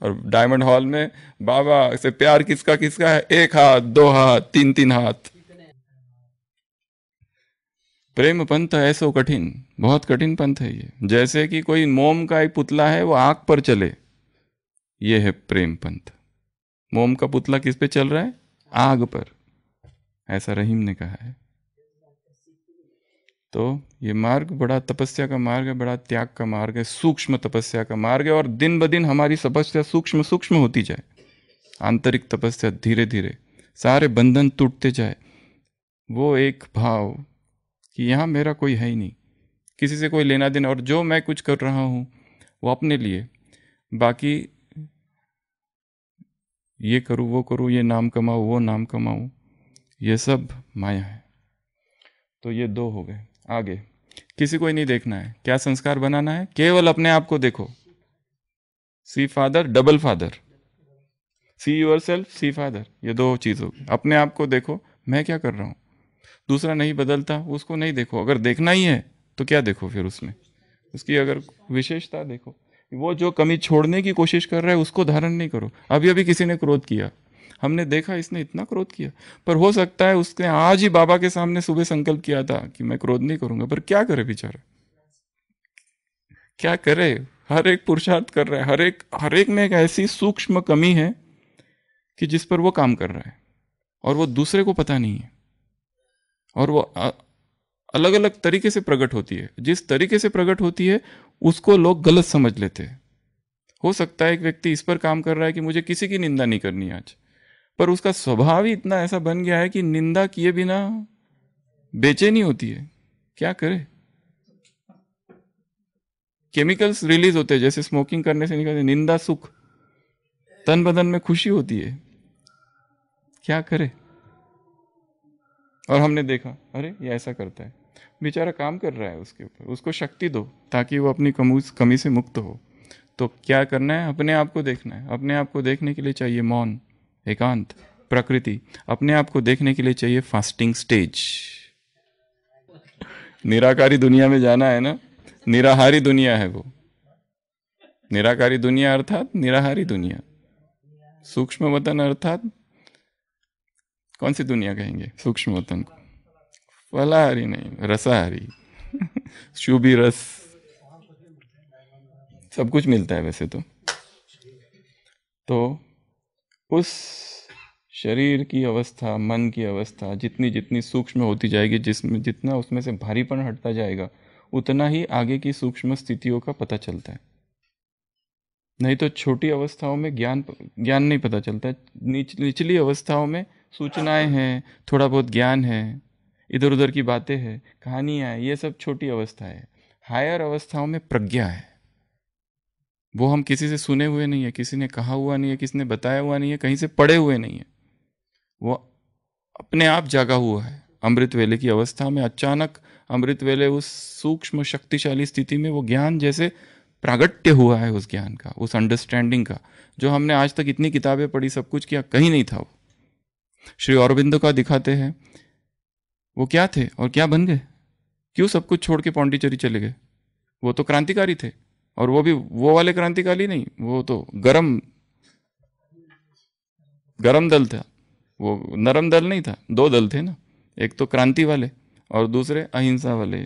और डायमंड हॉल में बाबा से प्यार किसका किसका है एक हाथ दो हाथ तीन तीन हाथ प्रेम पंथ ऐसो कठिन बहुत कठिन पंथ है ये जैसे कि कोई मोम का एक पुतला है वो आग पर चले ये है प्रेम पंथ मोम का पुतला किस पे चल रहा है आग पर ऐसा रहीम ने कहा है तो ये मार्ग बड़ा तपस्या का मार्ग है बड़ा त्याग का मार्ग है सूक्ष्म तपस्या का मार्ग है और दिन ब दिन हमारी तपस्या सूक्ष्म सूक्ष्म होती जाए आंतरिक तपस्या धीरे धीरे सारे बंधन टूटते जाए वो एक भाव कि यहाँ मेरा कोई है ही नहीं किसी से कोई लेना देना और जो मैं कुछ कर रहा हूँ वो अपने लिए बाकी ये करूँ वो करूँ ये नाम कमाऊँ वो नाम कमाऊँ ये सब माया है तो ये दो हो गए आगे किसी को ही नहीं देखना है क्या संस्कार बनाना है केवल अपने आप को देखो see father double father see yourself see father ये दो चीज़ होगी अपने आप को देखो मैं क्या कर रहा हूं दूसरा नहीं बदलता उसको नहीं देखो अगर देखना ही है तो क्या देखो फिर उसमें उसकी अगर विशेषता देखो वो जो कमी छोड़ने की कोशिश कर रहा है उसको धारण नहीं करो अभी अभी किसी ने क्रोध किया हमने देखा इसने इतना क्रोध किया पर हो सकता है उसने आज ही बाबा के सामने सुबह संकल्प किया था कि मैं क्रोध नहीं करूंगा पर क्या करे बेचारा क्या करे हर एक पुरुषार्थ कर रहा है हर एक हर एक में एक ऐसी सूक्ष्म कमी है कि जिस पर वो काम कर रहा है और वो दूसरे को पता नहीं है और वो अलग अलग तरीके से प्रकट होती है जिस तरीके से प्रकट होती है उसको लोग गलत समझ लेते हैं हो सकता है एक व्यक्ति इस पर काम कर रहा है कि मुझे किसी की निंदा नहीं करनी आज पर उसका स्वभाव ही इतना ऐसा बन गया है कि निंदा किए बिना बेचैनी होती है क्या करे केमिकल्स रिलीज होते हैं जैसे स्मोकिंग करने से निकलते निंदा सुख तन बदन में खुशी होती है क्या करे और हमने देखा अरे ये ऐसा करता है बेचारा काम कर रहा है उसके ऊपर उसको शक्ति दो ताकि वो अपनी कमी से मुक्त हो तो क्या करना है अपने आप को देखना है अपने आप को देखने के लिए चाहिए मौन एकांत प्रकृति अपने आप को देखने के लिए चाहिए फास्टिंग स्टेज निराकारी दुनिया में जाना है ना निराहारी दुनिया है वो निराकारी दुनिया अर्थात निराहारी दुनिया सूक्ष्म वतन अर्थात कौन सी दुनिया कहेंगे सूक्ष्म वतन को फलाहारी नहीं रसाहारी शुभी रस सब कुछ मिलता है वैसे तो तो उस शरीर की अवस्था मन की अवस्था जितनी जितनी सूक्ष्म होती जाएगी जिसमें जितना उसमें से भारीपन हटता जाएगा उतना ही आगे की सूक्ष्म स्थितियों का पता चलता है नहीं तो छोटी अवस्थाओं में ज्ञान ज्ञान नहीं पता चलता नीच, निचली अवस्थाओं में सूचनाएं हैं थोड़ा बहुत ज्ञान है इधर उधर की बातें हैं कहानियाँ हैं ये सब छोटी अवस्था है हायर अवस्थाओं में प्रज्ञा है वो हम किसी से सुने हुए नहीं है किसी ने कहा हुआ नहीं है किसी ने बताया हुआ नहीं है कहीं से पढ़े हुए नहीं है वो अपने आप जागा हुआ है अमृत वेले की अवस्था में अचानक अमृत वेले उस सूक्ष्म शक्तिशाली स्थिति में वो ज्ञान जैसे प्रागट्य हुआ है उस ज्ञान का उस अंडरस्टैंडिंग का जो हमने आज तक इतनी किताबें पढ़ी सब कुछ किया कहीं नहीं था वो श्री औरबिंदो का दिखाते हैं वो क्या थे और क्या बन गए क्यों सब कुछ छोड़ के पौंडीचेरी चले गए वो तो क्रांतिकारी थे और वो भी वो वाले क्रांतिकारी नहीं वो तो गरम गरम दल था वो नरम दल नहीं था दो दल थे ना एक तो क्रांति वाले और दूसरे अहिंसा वाले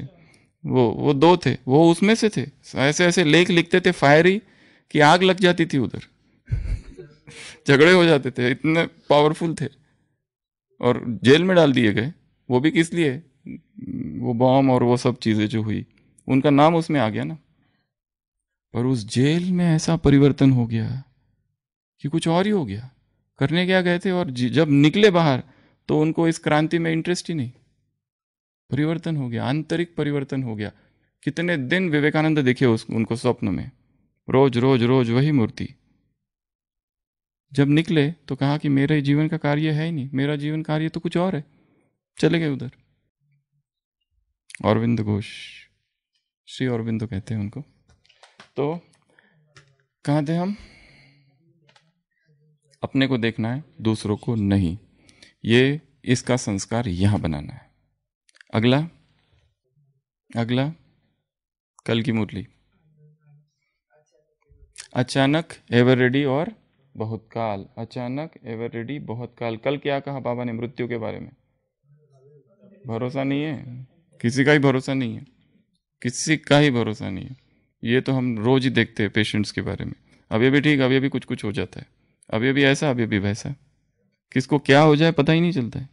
वो वो दो थे वो उसमें से थे ऐसे ऐसे लेख लिखते थे फायर ही कि आग लग जाती थी उधर झगड़े हो जाते थे इतने पावरफुल थे और जेल में डाल दिए गए वो भी किस लिए वो बॉम्ब और वो सब चीज़ें जो हुई उनका नाम उसमें आ गया ना पर उस जेल में ऐसा परिवर्तन हो गया कि कुछ और ही हो गया करने क्या गए थे और जब निकले बाहर तो उनको इस क्रांति में इंटरेस्ट ही नहीं परिवर्तन हो गया आंतरिक परिवर्तन हो गया कितने दिन विवेकानंद देखे उस उनको स्वप्न में रोज रोज रोज वही मूर्ति जब निकले तो कहा कि मेरे जीवन का कार्य है ही नहीं मेरा जीवन कार्य तो कुछ और है चले गए उधर अरविंद घोष श्री अरविंद कहते हैं उनको तो कहाँ थे हम अपने को देखना है दूसरों को नहीं ये इसका संस्कार यहाँ बनाना है अगला अगला कल की मुरली अचानक एवर रेडी और बहुत काल अचानक एवर रेडी बहुत काल कल क्या कहा बाबा ने मृत्यु के बारे में भरोसा नहीं है किसी का ही भरोसा नहीं है किसी का ही भरोसा नहीं है ये तो हम रोज ही देखते हैं पेशेंट्स के बारे में अभी भी ठीक अभी भी कुछ कुछ हो जाता है अभी भी ऐसा अभी भी वैसा किसको क्या हो जाए पता ही नहीं चलता है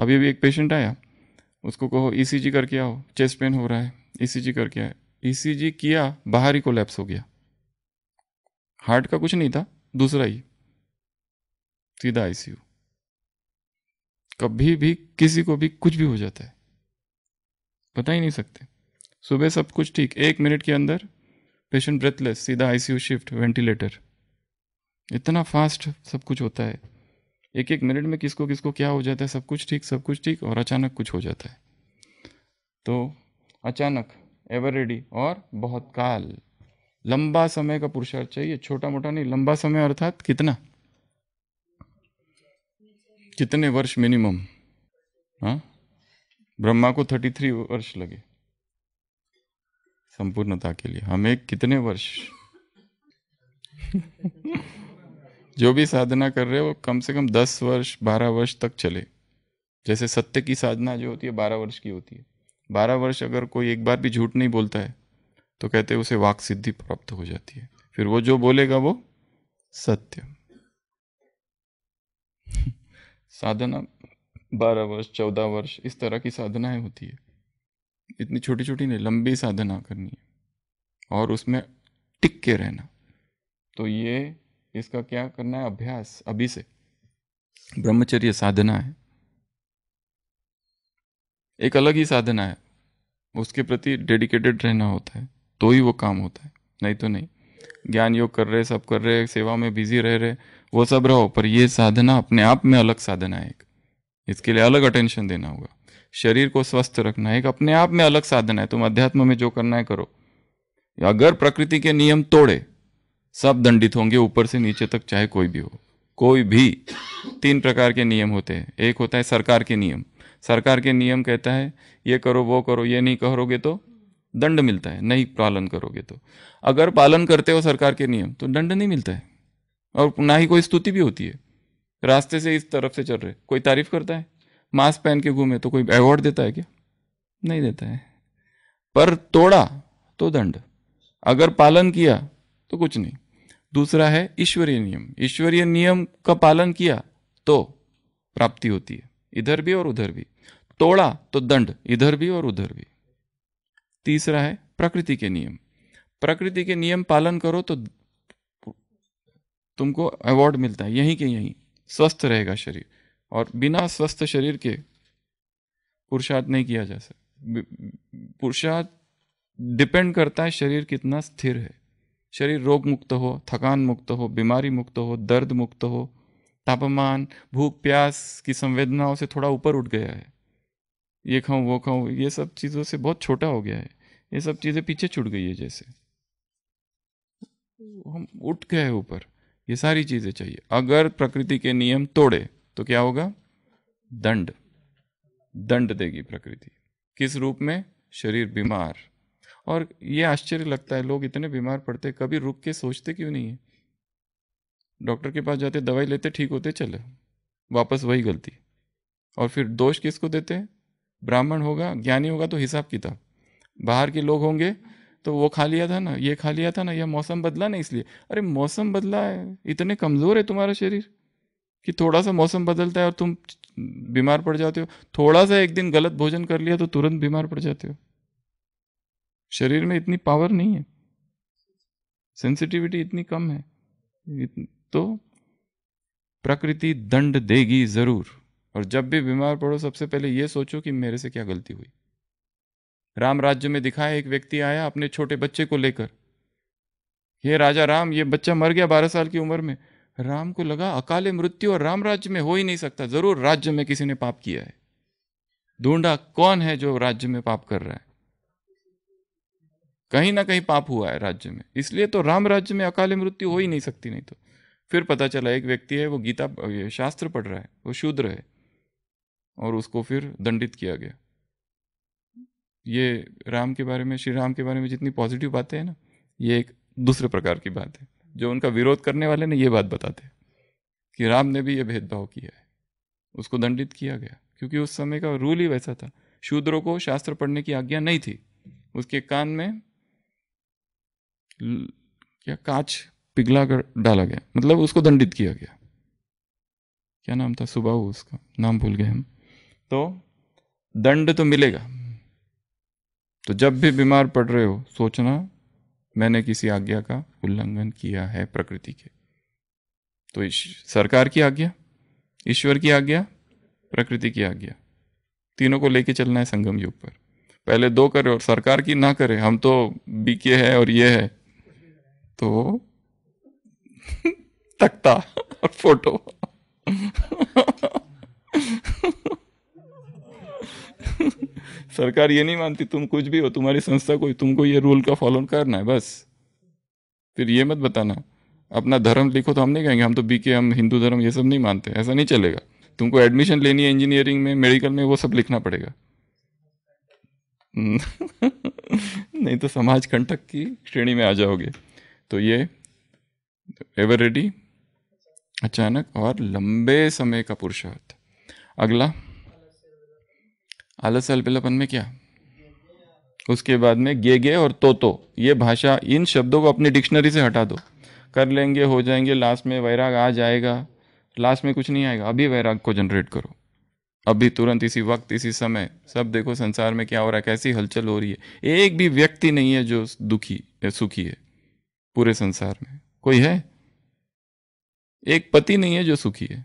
अभी अभी एक पेशेंट आया उसको कहो ईसीजी e करके आओ चेस्ट पेन हो रहा है ईसीजी e करके आए ईसीजी e किया बाहर ही लैप्स हो गया हार्ट का कुछ नहीं था दूसरा ही सीधा आईसीयू कभी भी किसी को भी कुछ भी हो जाता है बता ही नहीं सकते सुबह सब कुछ ठीक एक मिनट के अंदर पेशेंट ब्रेथलेस सीधा आईसीयू शिफ्ट वेंटिलेटर इतना फास्ट सब कुछ होता है एक एक मिनट में किसको किसको क्या हो जाता है सब कुछ ठीक सब कुछ ठीक और अचानक कुछ हो जाता है तो अचानक एवर रेडी और बहुत काल लंबा समय का पुरुषार्थ चाहिए छोटा मोटा नहीं लंबा समय अर्थात कितना कितने वर्ष मिनिमम हाँ ब्रह्मा को थर्टी थ्री वर्ष लगे संपूर्णता के लिए हमें कितने वर्ष जो भी साधना कर रहे हो कम से कम दस वर्ष बारह वर्ष तक चले जैसे सत्य की साधना जो होती है बारह वर्ष की होती है बारह वर्ष अगर कोई एक बार भी झूठ नहीं बोलता है तो कहते हैं उसे वाक सिद्धि प्राप्त हो जाती है फिर वो जो बोलेगा वो सत्य साधना बारह वर्ष चौदह वर्ष इस तरह की साधनाएं होती है इतनी छोटी छोटी नहीं लंबी साधना करनी है और उसमें टिक के रहना तो ये इसका क्या करना है अभ्यास अभी से ब्रह्मचर्य साधना है एक अलग ही साधना है उसके प्रति डेडिकेटेड रहना होता है तो ही वो काम होता है नहीं तो नहीं ज्ञान योग कर रहे सब कर रहे सेवा में बिजी रह रहे वो सब रहो पर ये साधना अपने आप में अलग साधना है एक इसके लिए अलग अटेंशन देना होगा शरीर को स्वस्थ रखना एक अपने आप में अलग साधन है तुम अध्यात्म में जो करना है करो अगर प्रकृति के नियम तोड़े सब दंडित होंगे ऊपर से नीचे तक चाहे कोई भी हो कोई भी तीन प्रकार के नियम होते हैं एक होता है सरकार के नियम सरकार के नियम कहता है ये करो वो करो ये नहीं करोगे तो दंड मिलता है नहीं पालन करोगे तो अगर पालन करते हो सरकार के नियम तो दंड नहीं मिलता है और ना ही कोई स्तुति भी होती है रास्ते से इस तरफ से चल रहे कोई तारीफ करता है मास्क पहन के घूमे तो कोई अवार्ड देता है क्या नहीं देता है पर तोड़ा तो दंड अगर पालन किया तो कुछ नहीं दूसरा है ईश्वरीय नियम ईश्वरीय नियम का पालन किया तो प्राप्ति होती है इधर भी और उधर भी तोड़ा तो दंड इधर भी और उधर भी तीसरा है प्रकृति के नियम प्रकृति के नियम पालन करो तो तुमको अवार्ड मिलता है यहीं के यहीं स्वस्थ रहेगा शरीर और बिना स्वस्थ शरीर के पुरुषार्थ नहीं किया जा सकता पुरुषार्थ डिपेंड करता है शरीर कितना स्थिर है शरीर रोग मुक्त हो थकान मुक्त हो बीमारी मुक्त हो दर्द मुक्त हो तापमान भूख प्यास की संवेदनाओं से थोड़ा ऊपर उठ गया है ये खाऊं वो खाऊं ये सब चीज़ों से बहुत छोटा हो गया है ये सब चीज़ें पीछे छूट गई है जैसे हम उठ गए ऊपर ये सारी चीज़ें चाहिए अगर प्रकृति के नियम तोड़े तो क्या होगा दंड दंड देगी प्रकृति किस रूप में शरीर बीमार और ये आश्चर्य लगता है लोग इतने बीमार पड़ते कभी रुक के सोचते क्यों नहीं है डॉक्टर के पास जाते दवाई लेते ठीक होते चले वापस वही गलती और फिर दोष किसको देते ब्राह्मण होगा ज्ञानी होगा तो हिसाब किताब बाहर के लोग होंगे तो वो खा लिया था ना ये खा लिया था ना यह मौसम बदला ना इसलिए अरे मौसम बदला है इतने कमज़ोर है तुम्हारा शरीर कि थोड़ा सा मौसम बदलता है और तुम बीमार पड़ जाते हो थोड़ा सा एक दिन गलत भोजन कर लिया तो तुरंत बीमार पड़ जाते हो शरीर में इतनी पावर नहीं है सेंसिटिविटी इतनी कम है तो प्रकृति दंड देगी जरूर और जब भी बीमार पड़ो सबसे पहले यह सोचो कि मेरे से क्या गलती हुई राम राज्य में दिखाया एक व्यक्ति आया अपने छोटे बच्चे को लेकर ये राजा राम ये बच्चा मर गया बारह साल की उम्र में राम को लगा अकाले मृत्यु और राम राज्य में हो ही नहीं सकता जरूर राज्य में किसी ने पाप किया है ढूंढा कौन है जो राज्य में पाप कर रहा है कहीं ना कहीं पाप हुआ है राज्य में इसलिए तो राम राज्य में अकाले मृत्यु हो ही नहीं सकती नहीं तो फिर पता चला एक व्यक्ति है वो गीता शास्त्र पढ़ रहा है वो शूद्र है और उसको फिर दंडित किया गया ये राम के बारे में श्री राम के बारे में जितनी पॉजिटिव बातें हैं ना ये एक दूसरे प्रकार की बात है जो उनका विरोध करने वाले ने ये बात बताते हैं कि राम ने भी ये भेदभाव किया है उसको दंडित किया गया क्योंकि उस समय का रूल ही वैसा था शूद्रों को शास्त्र पढ़ने की आज्ञा नहीं थी उसके कान में क्या कांच पिघला कर डाला गया मतलब उसको दंडित किया गया क्या नाम था सुबह उसका नाम भूल गए हम तो दंड तो मिलेगा तो जब भी बीमार पड़ रहे हो सोचना मैंने किसी आज्ञा का उल्लंघन किया है प्रकृति के तो सरकार की आज्ञा ईश्वर की आज्ञा प्रकृति की आज्ञा तीनों को लेके चलना है संगम युग पर पहले दो करे और सरकार की ना करे हम तो बीके है और ये है तो तख्ता और फोटो सरकार ये नहीं मानती तुम कुछ भी हो तुम्हारी संस्था कोई तुमको ये रूल का फॉलो करना है बस फिर ये मत बताना अपना धर्म लिखो तो हम नहीं कहेंगे हम तो बीके हम हिंदू धर्म ये सब नहीं मानते ऐसा नहीं चलेगा तुमको एडमिशन लेनी है इंजीनियरिंग में मेडिकल में वो सब लिखना पड़ेगा नहीं तो समाज कंटक की श्रेणी में आ जाओगे तो ये एवर रेडी अचानक और लंबे समय का पुरुषार्थ अगला आलस अल्पेलापन में क्या उसके बाद में गे गे और तो तो ये भाषा इन शब्दों को अपनी डिक्शनरी से हटा दो कर लेंगे हो जाएंगे लास्ट में वैराग आ जाएगा लास्ट में कुछ नहीं आएगा अभी वैराग को जनरेट करो अभी तुरंत इसी वक्त इसी समय सब देखो संसार में क्या हो रहा है कैसी हलचल हो रही है एक भी व्यक्ति नहीं है जो दुखी सुखी है पूरे संसार में कोई है एक पति नहीं है जो सुखी है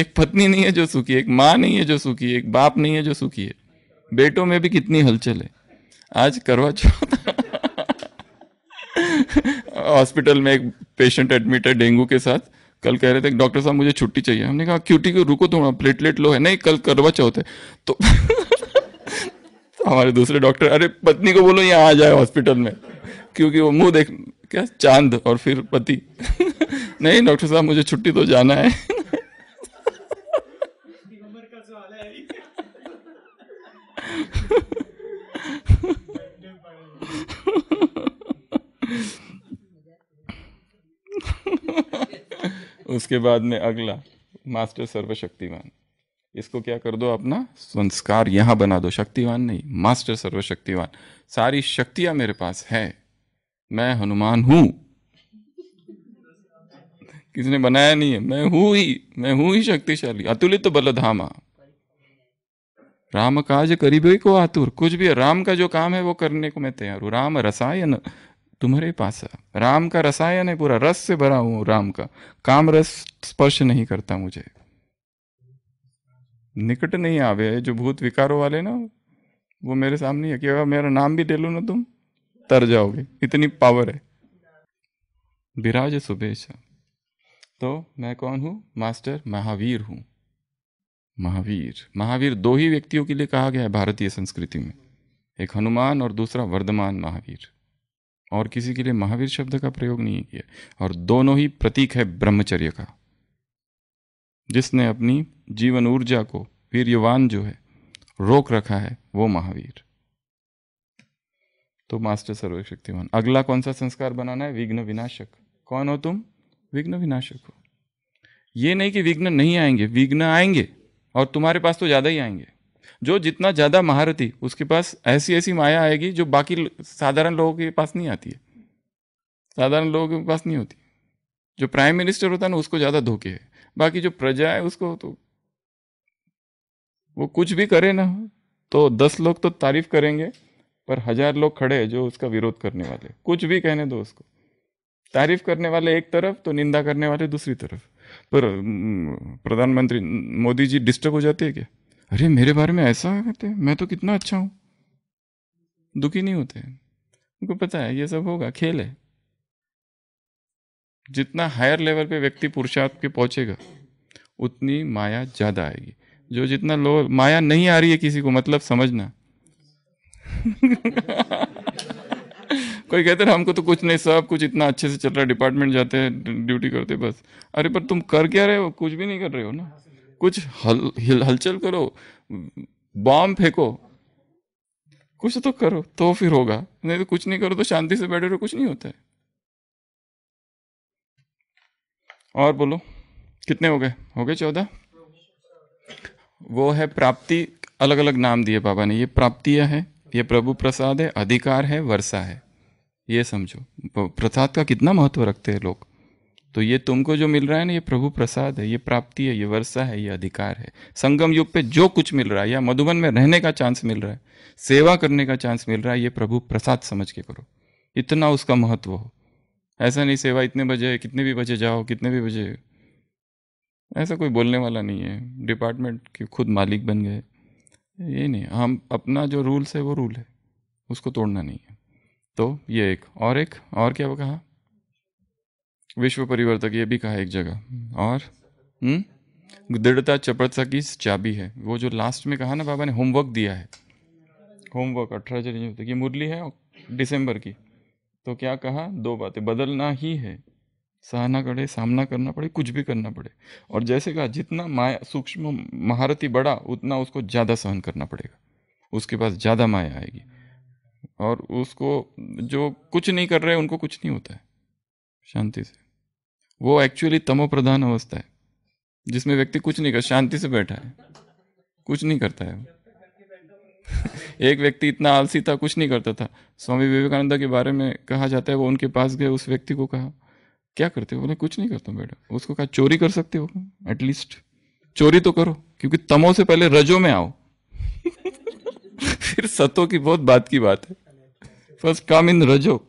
एक पत्नी नहीं है जो सुखी एक माँ नहीं है जो सुखी एक बाप नहीं है जो सुखी है बेटों में भी कितनी हलचल है आज करवा चौथ हॉस्पिटल में एक पेशेंट एडमिट है डेंगू के साथ कल कह रहे थे डॉक्टर साहब मुझे छुट्टी चाहिए हमने कहा क्यूटी को रुको थोड़ा प्लेटलेट लो है नहीं कल करवा चौथ है तो, तो हमारे दूसरे डॉक्टर अरे पत्नी को बोलो यहाँ आ जाए हॉस्पिटल में क्योंकि वो मुंह देख क्या चांद और फिर पति नहीं डॉक्टर साहब मुझे छुट्टी तो जाना है उसके बाद में अगला मास्टर सर्वशक्तिवान इसको क्या कर दो अपना संस्कार यहां बना दो शक्तिवान नहीं मास्टर सर्वशक्तिवान सारी शक्तियां मेरे पास है मैं हनुमान हूं किसने बनाया नहीं है मैं हूं ही मैं हूं ही शक्तिशाली अतुलित तो बलधामा राम काज करीबे को आतुर कुछ भी है राम का जो काम है वो करने को मैं तैयार हूं राम रसायन तुम्हारे पास है राम का रसायन है पूरा रस से भरा हूं राम का काम रस स्पर्श नहीं करता मुझे निकट नहीं आवे जो भूत विकारों वाले ना वो मेरे सामने है कि मेरा नाम भी ले लो ना तुम तर जाओगे इतनी पावर है विराज सुबेश तो मैं कौन हूं मास्टर महावीर हूं महावीर महावीर दो ही व्यक्तियों के लिए कहा गया है भारतीय संस्कृति में एक हनुमान और दूसरा वर्धमान महावीर और किसी के लिए महावीर शब्द का प्रयोग नहीं किया और दोनों ही प्रतीक है ब्रह्मचर्य का जिसने अपनी जीवन ऊर्जा को युवान जो है रोक रखा है वो महावीर तो मास्टर सर्व शक्तिवान अगला कौन सा संस्कार बनाना है विघ्न विनाशक कौन हो तुम विघ्न विनाशक हो ये नहीं कि विघ्न नहीं आएंगे विघ्न आएंगे और तुम्हारे पास तो ज़्यादा ही आएंगे जो जितना ज़्यादा महारथी उसके पास ऐसी ऐसी माया आएगी जो बाकी साधारण लोगों के पास नहीं आती है साधारण लोगों के पास नहीं होती जो प्राइम मिनिस्टर होता है ना उसको ज़्यादा धोखे है बाकी जो प्रजा है उसको तो वो कुछ भी करे ना तो दस लोग तो तारीफ करेंगे पर हजार लोग खड़े हैं जो उसका विरोध करने वाले कुछ भी कहने दो उसको तारीफ करने वाले एक तरफ तो निंदा करने वाले दूसरी तरफ पर प्रधानमंत्री मोदी जी डिस्टर्ब हो जाते हैं क्या अरे मेरे बारे में ऐसा कहते मैं तो कितना अच्छा हूं दुखी नहीं होते उनको पता है ये सब होगा खेल है जितना हायर लेवल पे व्यक्ति पुरुषार्थ के पहुंचेगा उतनी माया ज़्यादा आएगी जो जितना लो माया नहीं आ रही है किसी को मतलब समझना कोई कहते हमको तो कुछ नहीं सब कुछ इतना अच्छे से चल रहा है डिपार्टमेंट जाते हैं ड्यूटी करते बस अरे पर तुम कर क्या रहे हो कुछ भी नहीं कर रहे हो ना कुछ हल हिल हलचल करो बॉम्ब फेंको कुछ तो करो तो फिर होगा नहीं तो कुछ नहीं करो तो शांति से बैठे रहो कुछ नहीं होता है और बोलो कितने हो गए हो गए चौदह वो है प्राप्ति अलग अलग नाम दिए बाबा ने ये प्राप्तियाँ है ये प्रभु प्रसाद है अधिकार है वर्षा है ये समझो प्रसाद का कितना महत्व रखते हैं लोग तो ये तुमको जो मिल रहा है ना ये प्रभु प्रसाद है ये प्राप्ति है ये वर्षा है ये अधिकार है संगम युग पे जो कुछ मिल रहा है या मधुबन में रहने का चांस मिल रहा है सेवा करने का चांस मिल रहा है ये प्रभु प्रसाद समझ के करो इतना उसका महत्व हो ऐसा नहीं सेवा इतने बजे कितने भी बजे जाओ कितने भी बजे ऐसा कोई बोलने वाला नहीं है डिपार्टमेंट के खुद मालिक बन गए ये नहीं हम अपना जो रूल्स है वो रूल है उसको तोड़ना नहीं है तो ये एक और एक और क्या वो कहा विश्व परिवर्तक ये भी कहा एक जगह और हम्म? दृढ़ता चपड़ता की चाबी है वो जो लास्ट में कहा ना बाबा ने होमवर्क दिया है होमवर्क अठारह जनवरी तक ये मुरली है दिसंबर की तो क्या कहा दो बातें बदलना ही है सहना करे सामना करना पड़े कुछ भी करना पड़े और जैसे कहा जितना माया सूक्ष्म महारथी बड़ा उतना उसको ज़्यादा सहन करना पड़ेगा उसके पास ज़्यादा माया आएगी और उसको जो कुछ नहीं कर रहे उनको कुछ नहीं होता है शांति से वो एक्चुअली तमो प्रधान अवस्था है जिसमें व्यक्ति कुछ नहीं कर शांति से बैठा है कुछ नहीं करता है एक व्यक्ति इतना आलसी था कुछ नहीं करता था स्वामी विवेकानंद के बारे में कहा जाता है वो उनके पास गए उस व्यक्ति को कहा क्या करते हो बोले कुछ नहीं करता बेटा उसको कहा चोरी कर सकते हो एटलीस्ट चोरी तो करो क्योंकि तमो से पहले रजो में आओ फिर सतो की बहुत बात की बात है फर्स्ट कम इन रजो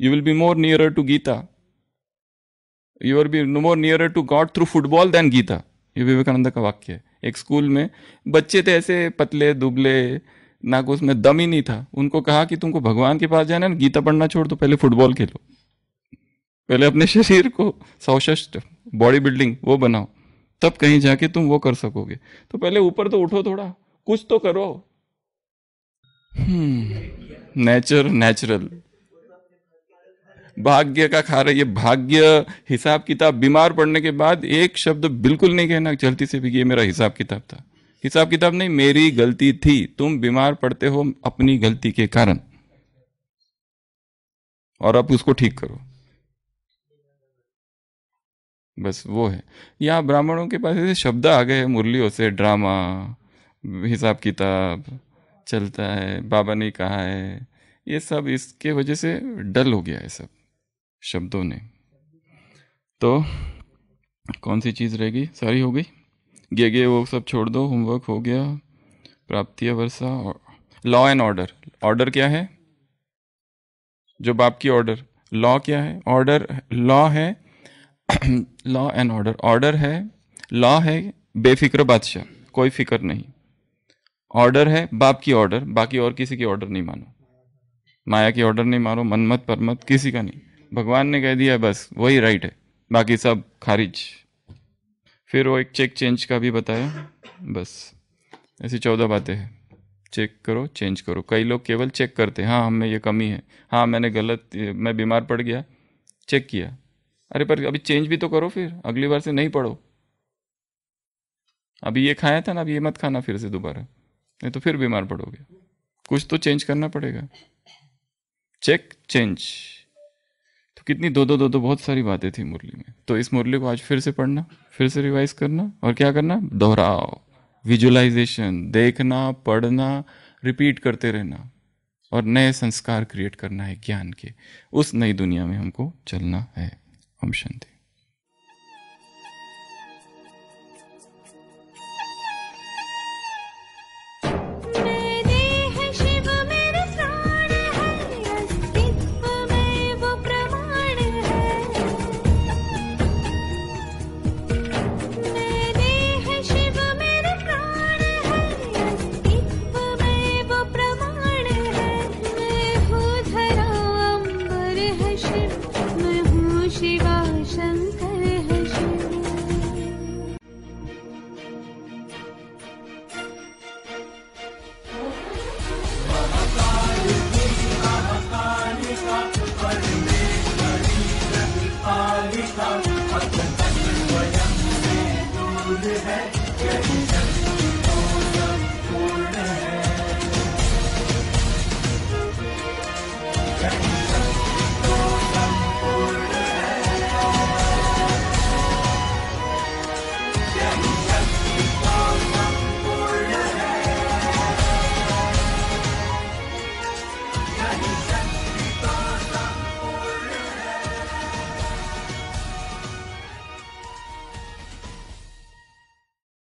you will be more near to Gita you are be no more near to god through football then Gita ये विवेकानंद का वाक्य है एक स्कूल में बच्चे थे ऐसे पतले दुबले ना को उसमें दम ही नहीं था उनको कहा कि तुमको भगवान के पास जाना है गीता पढ़ना छोड़ दो पहले फुटबॉल खेलो पहले अपने शरीर को सौशस्ट बॉडी बिल्डिंग वो बनाओ तब कहीं जाके तुम वो कर सकोगे तो पहले ऊपर तो उठो थोड़ा कुछ तो करो नेचर हम्म, नेचुरल भाग्य का खा रहे ये भाग्य हिसाब किताब बीमार पड़ने के बाद एक शब्द बिल्कुल नहीं कहना चलती से भी ये मेरा हिसाब किताब था हिसाब किताब नहीं मेरी गलती थी तुम बीमार पड़ते हो अपनी गलती के कारण और अब उसको ठीक करो बस वो है यहाँ ब्राह्मणों के पास ऐसे शब्द आ गए मुरलियों से ड्रामा हिसाब किताब चलता है बाबा ने कहा है ये सब इसके वजह से डल हो गया है सब शब्दों ने तो कौन सी चीज़ रहेगी सारी हो गई गे गे वो सब छोड़ दो होमवर्क हो गया प्राप्ति वर्षा और लॉ एंड ऑर्डर ऑर्डर क्या है जो बाप की ऑर्डर लॉ क्या है ऑर्डर लॉ है लॉ एंड ऑर्डर ऑर्डर है लॉ है बेफिक्र बादशाह कोई फिक्र नहीं ऑर्डर है बाप की ऑर्डर बाकी और किसी की ऑर्डर नहीं मानो माया की ऑर्डर नहीं मारो मनमत परमत किसी का नहीं भगवान ने कह दिया बस वही राइट है बाकी सब खारिज फिर वो एक चेक चेंज का भी बताया बस ऐसी चौदह बातें हैं चेक करो चेंज करो कई लोग केवल चेक करते हैं हाँ हमें ये कमी है हाँ मैंने गलत मैं बीमार पड़ गया चेक किया अरे पर अभी चेंज भी तो करो फिर अगली बार से नहीं पढ़ो अभी ये खाया था ना अभी ये मत खाना फिर से दोबारा नहीं तो फिर बीमार पड़ोगे कुछ तो चेंज करना पड़ेगा चेक चेंज कितनी दो दो दो दो बहुत सारी बातें थी मुरली में तो इस मुरली को आज फिर से पढ़ना फिर से रिवाइज करना और क्या करना दोहराओ विजुअलाइजेशन देखना पढ़ना रिपीट करते रहना और नए संस्कार क्रिएट करना है ज्ञान के उस नई दुनिया में हमको चलना है ओम शांति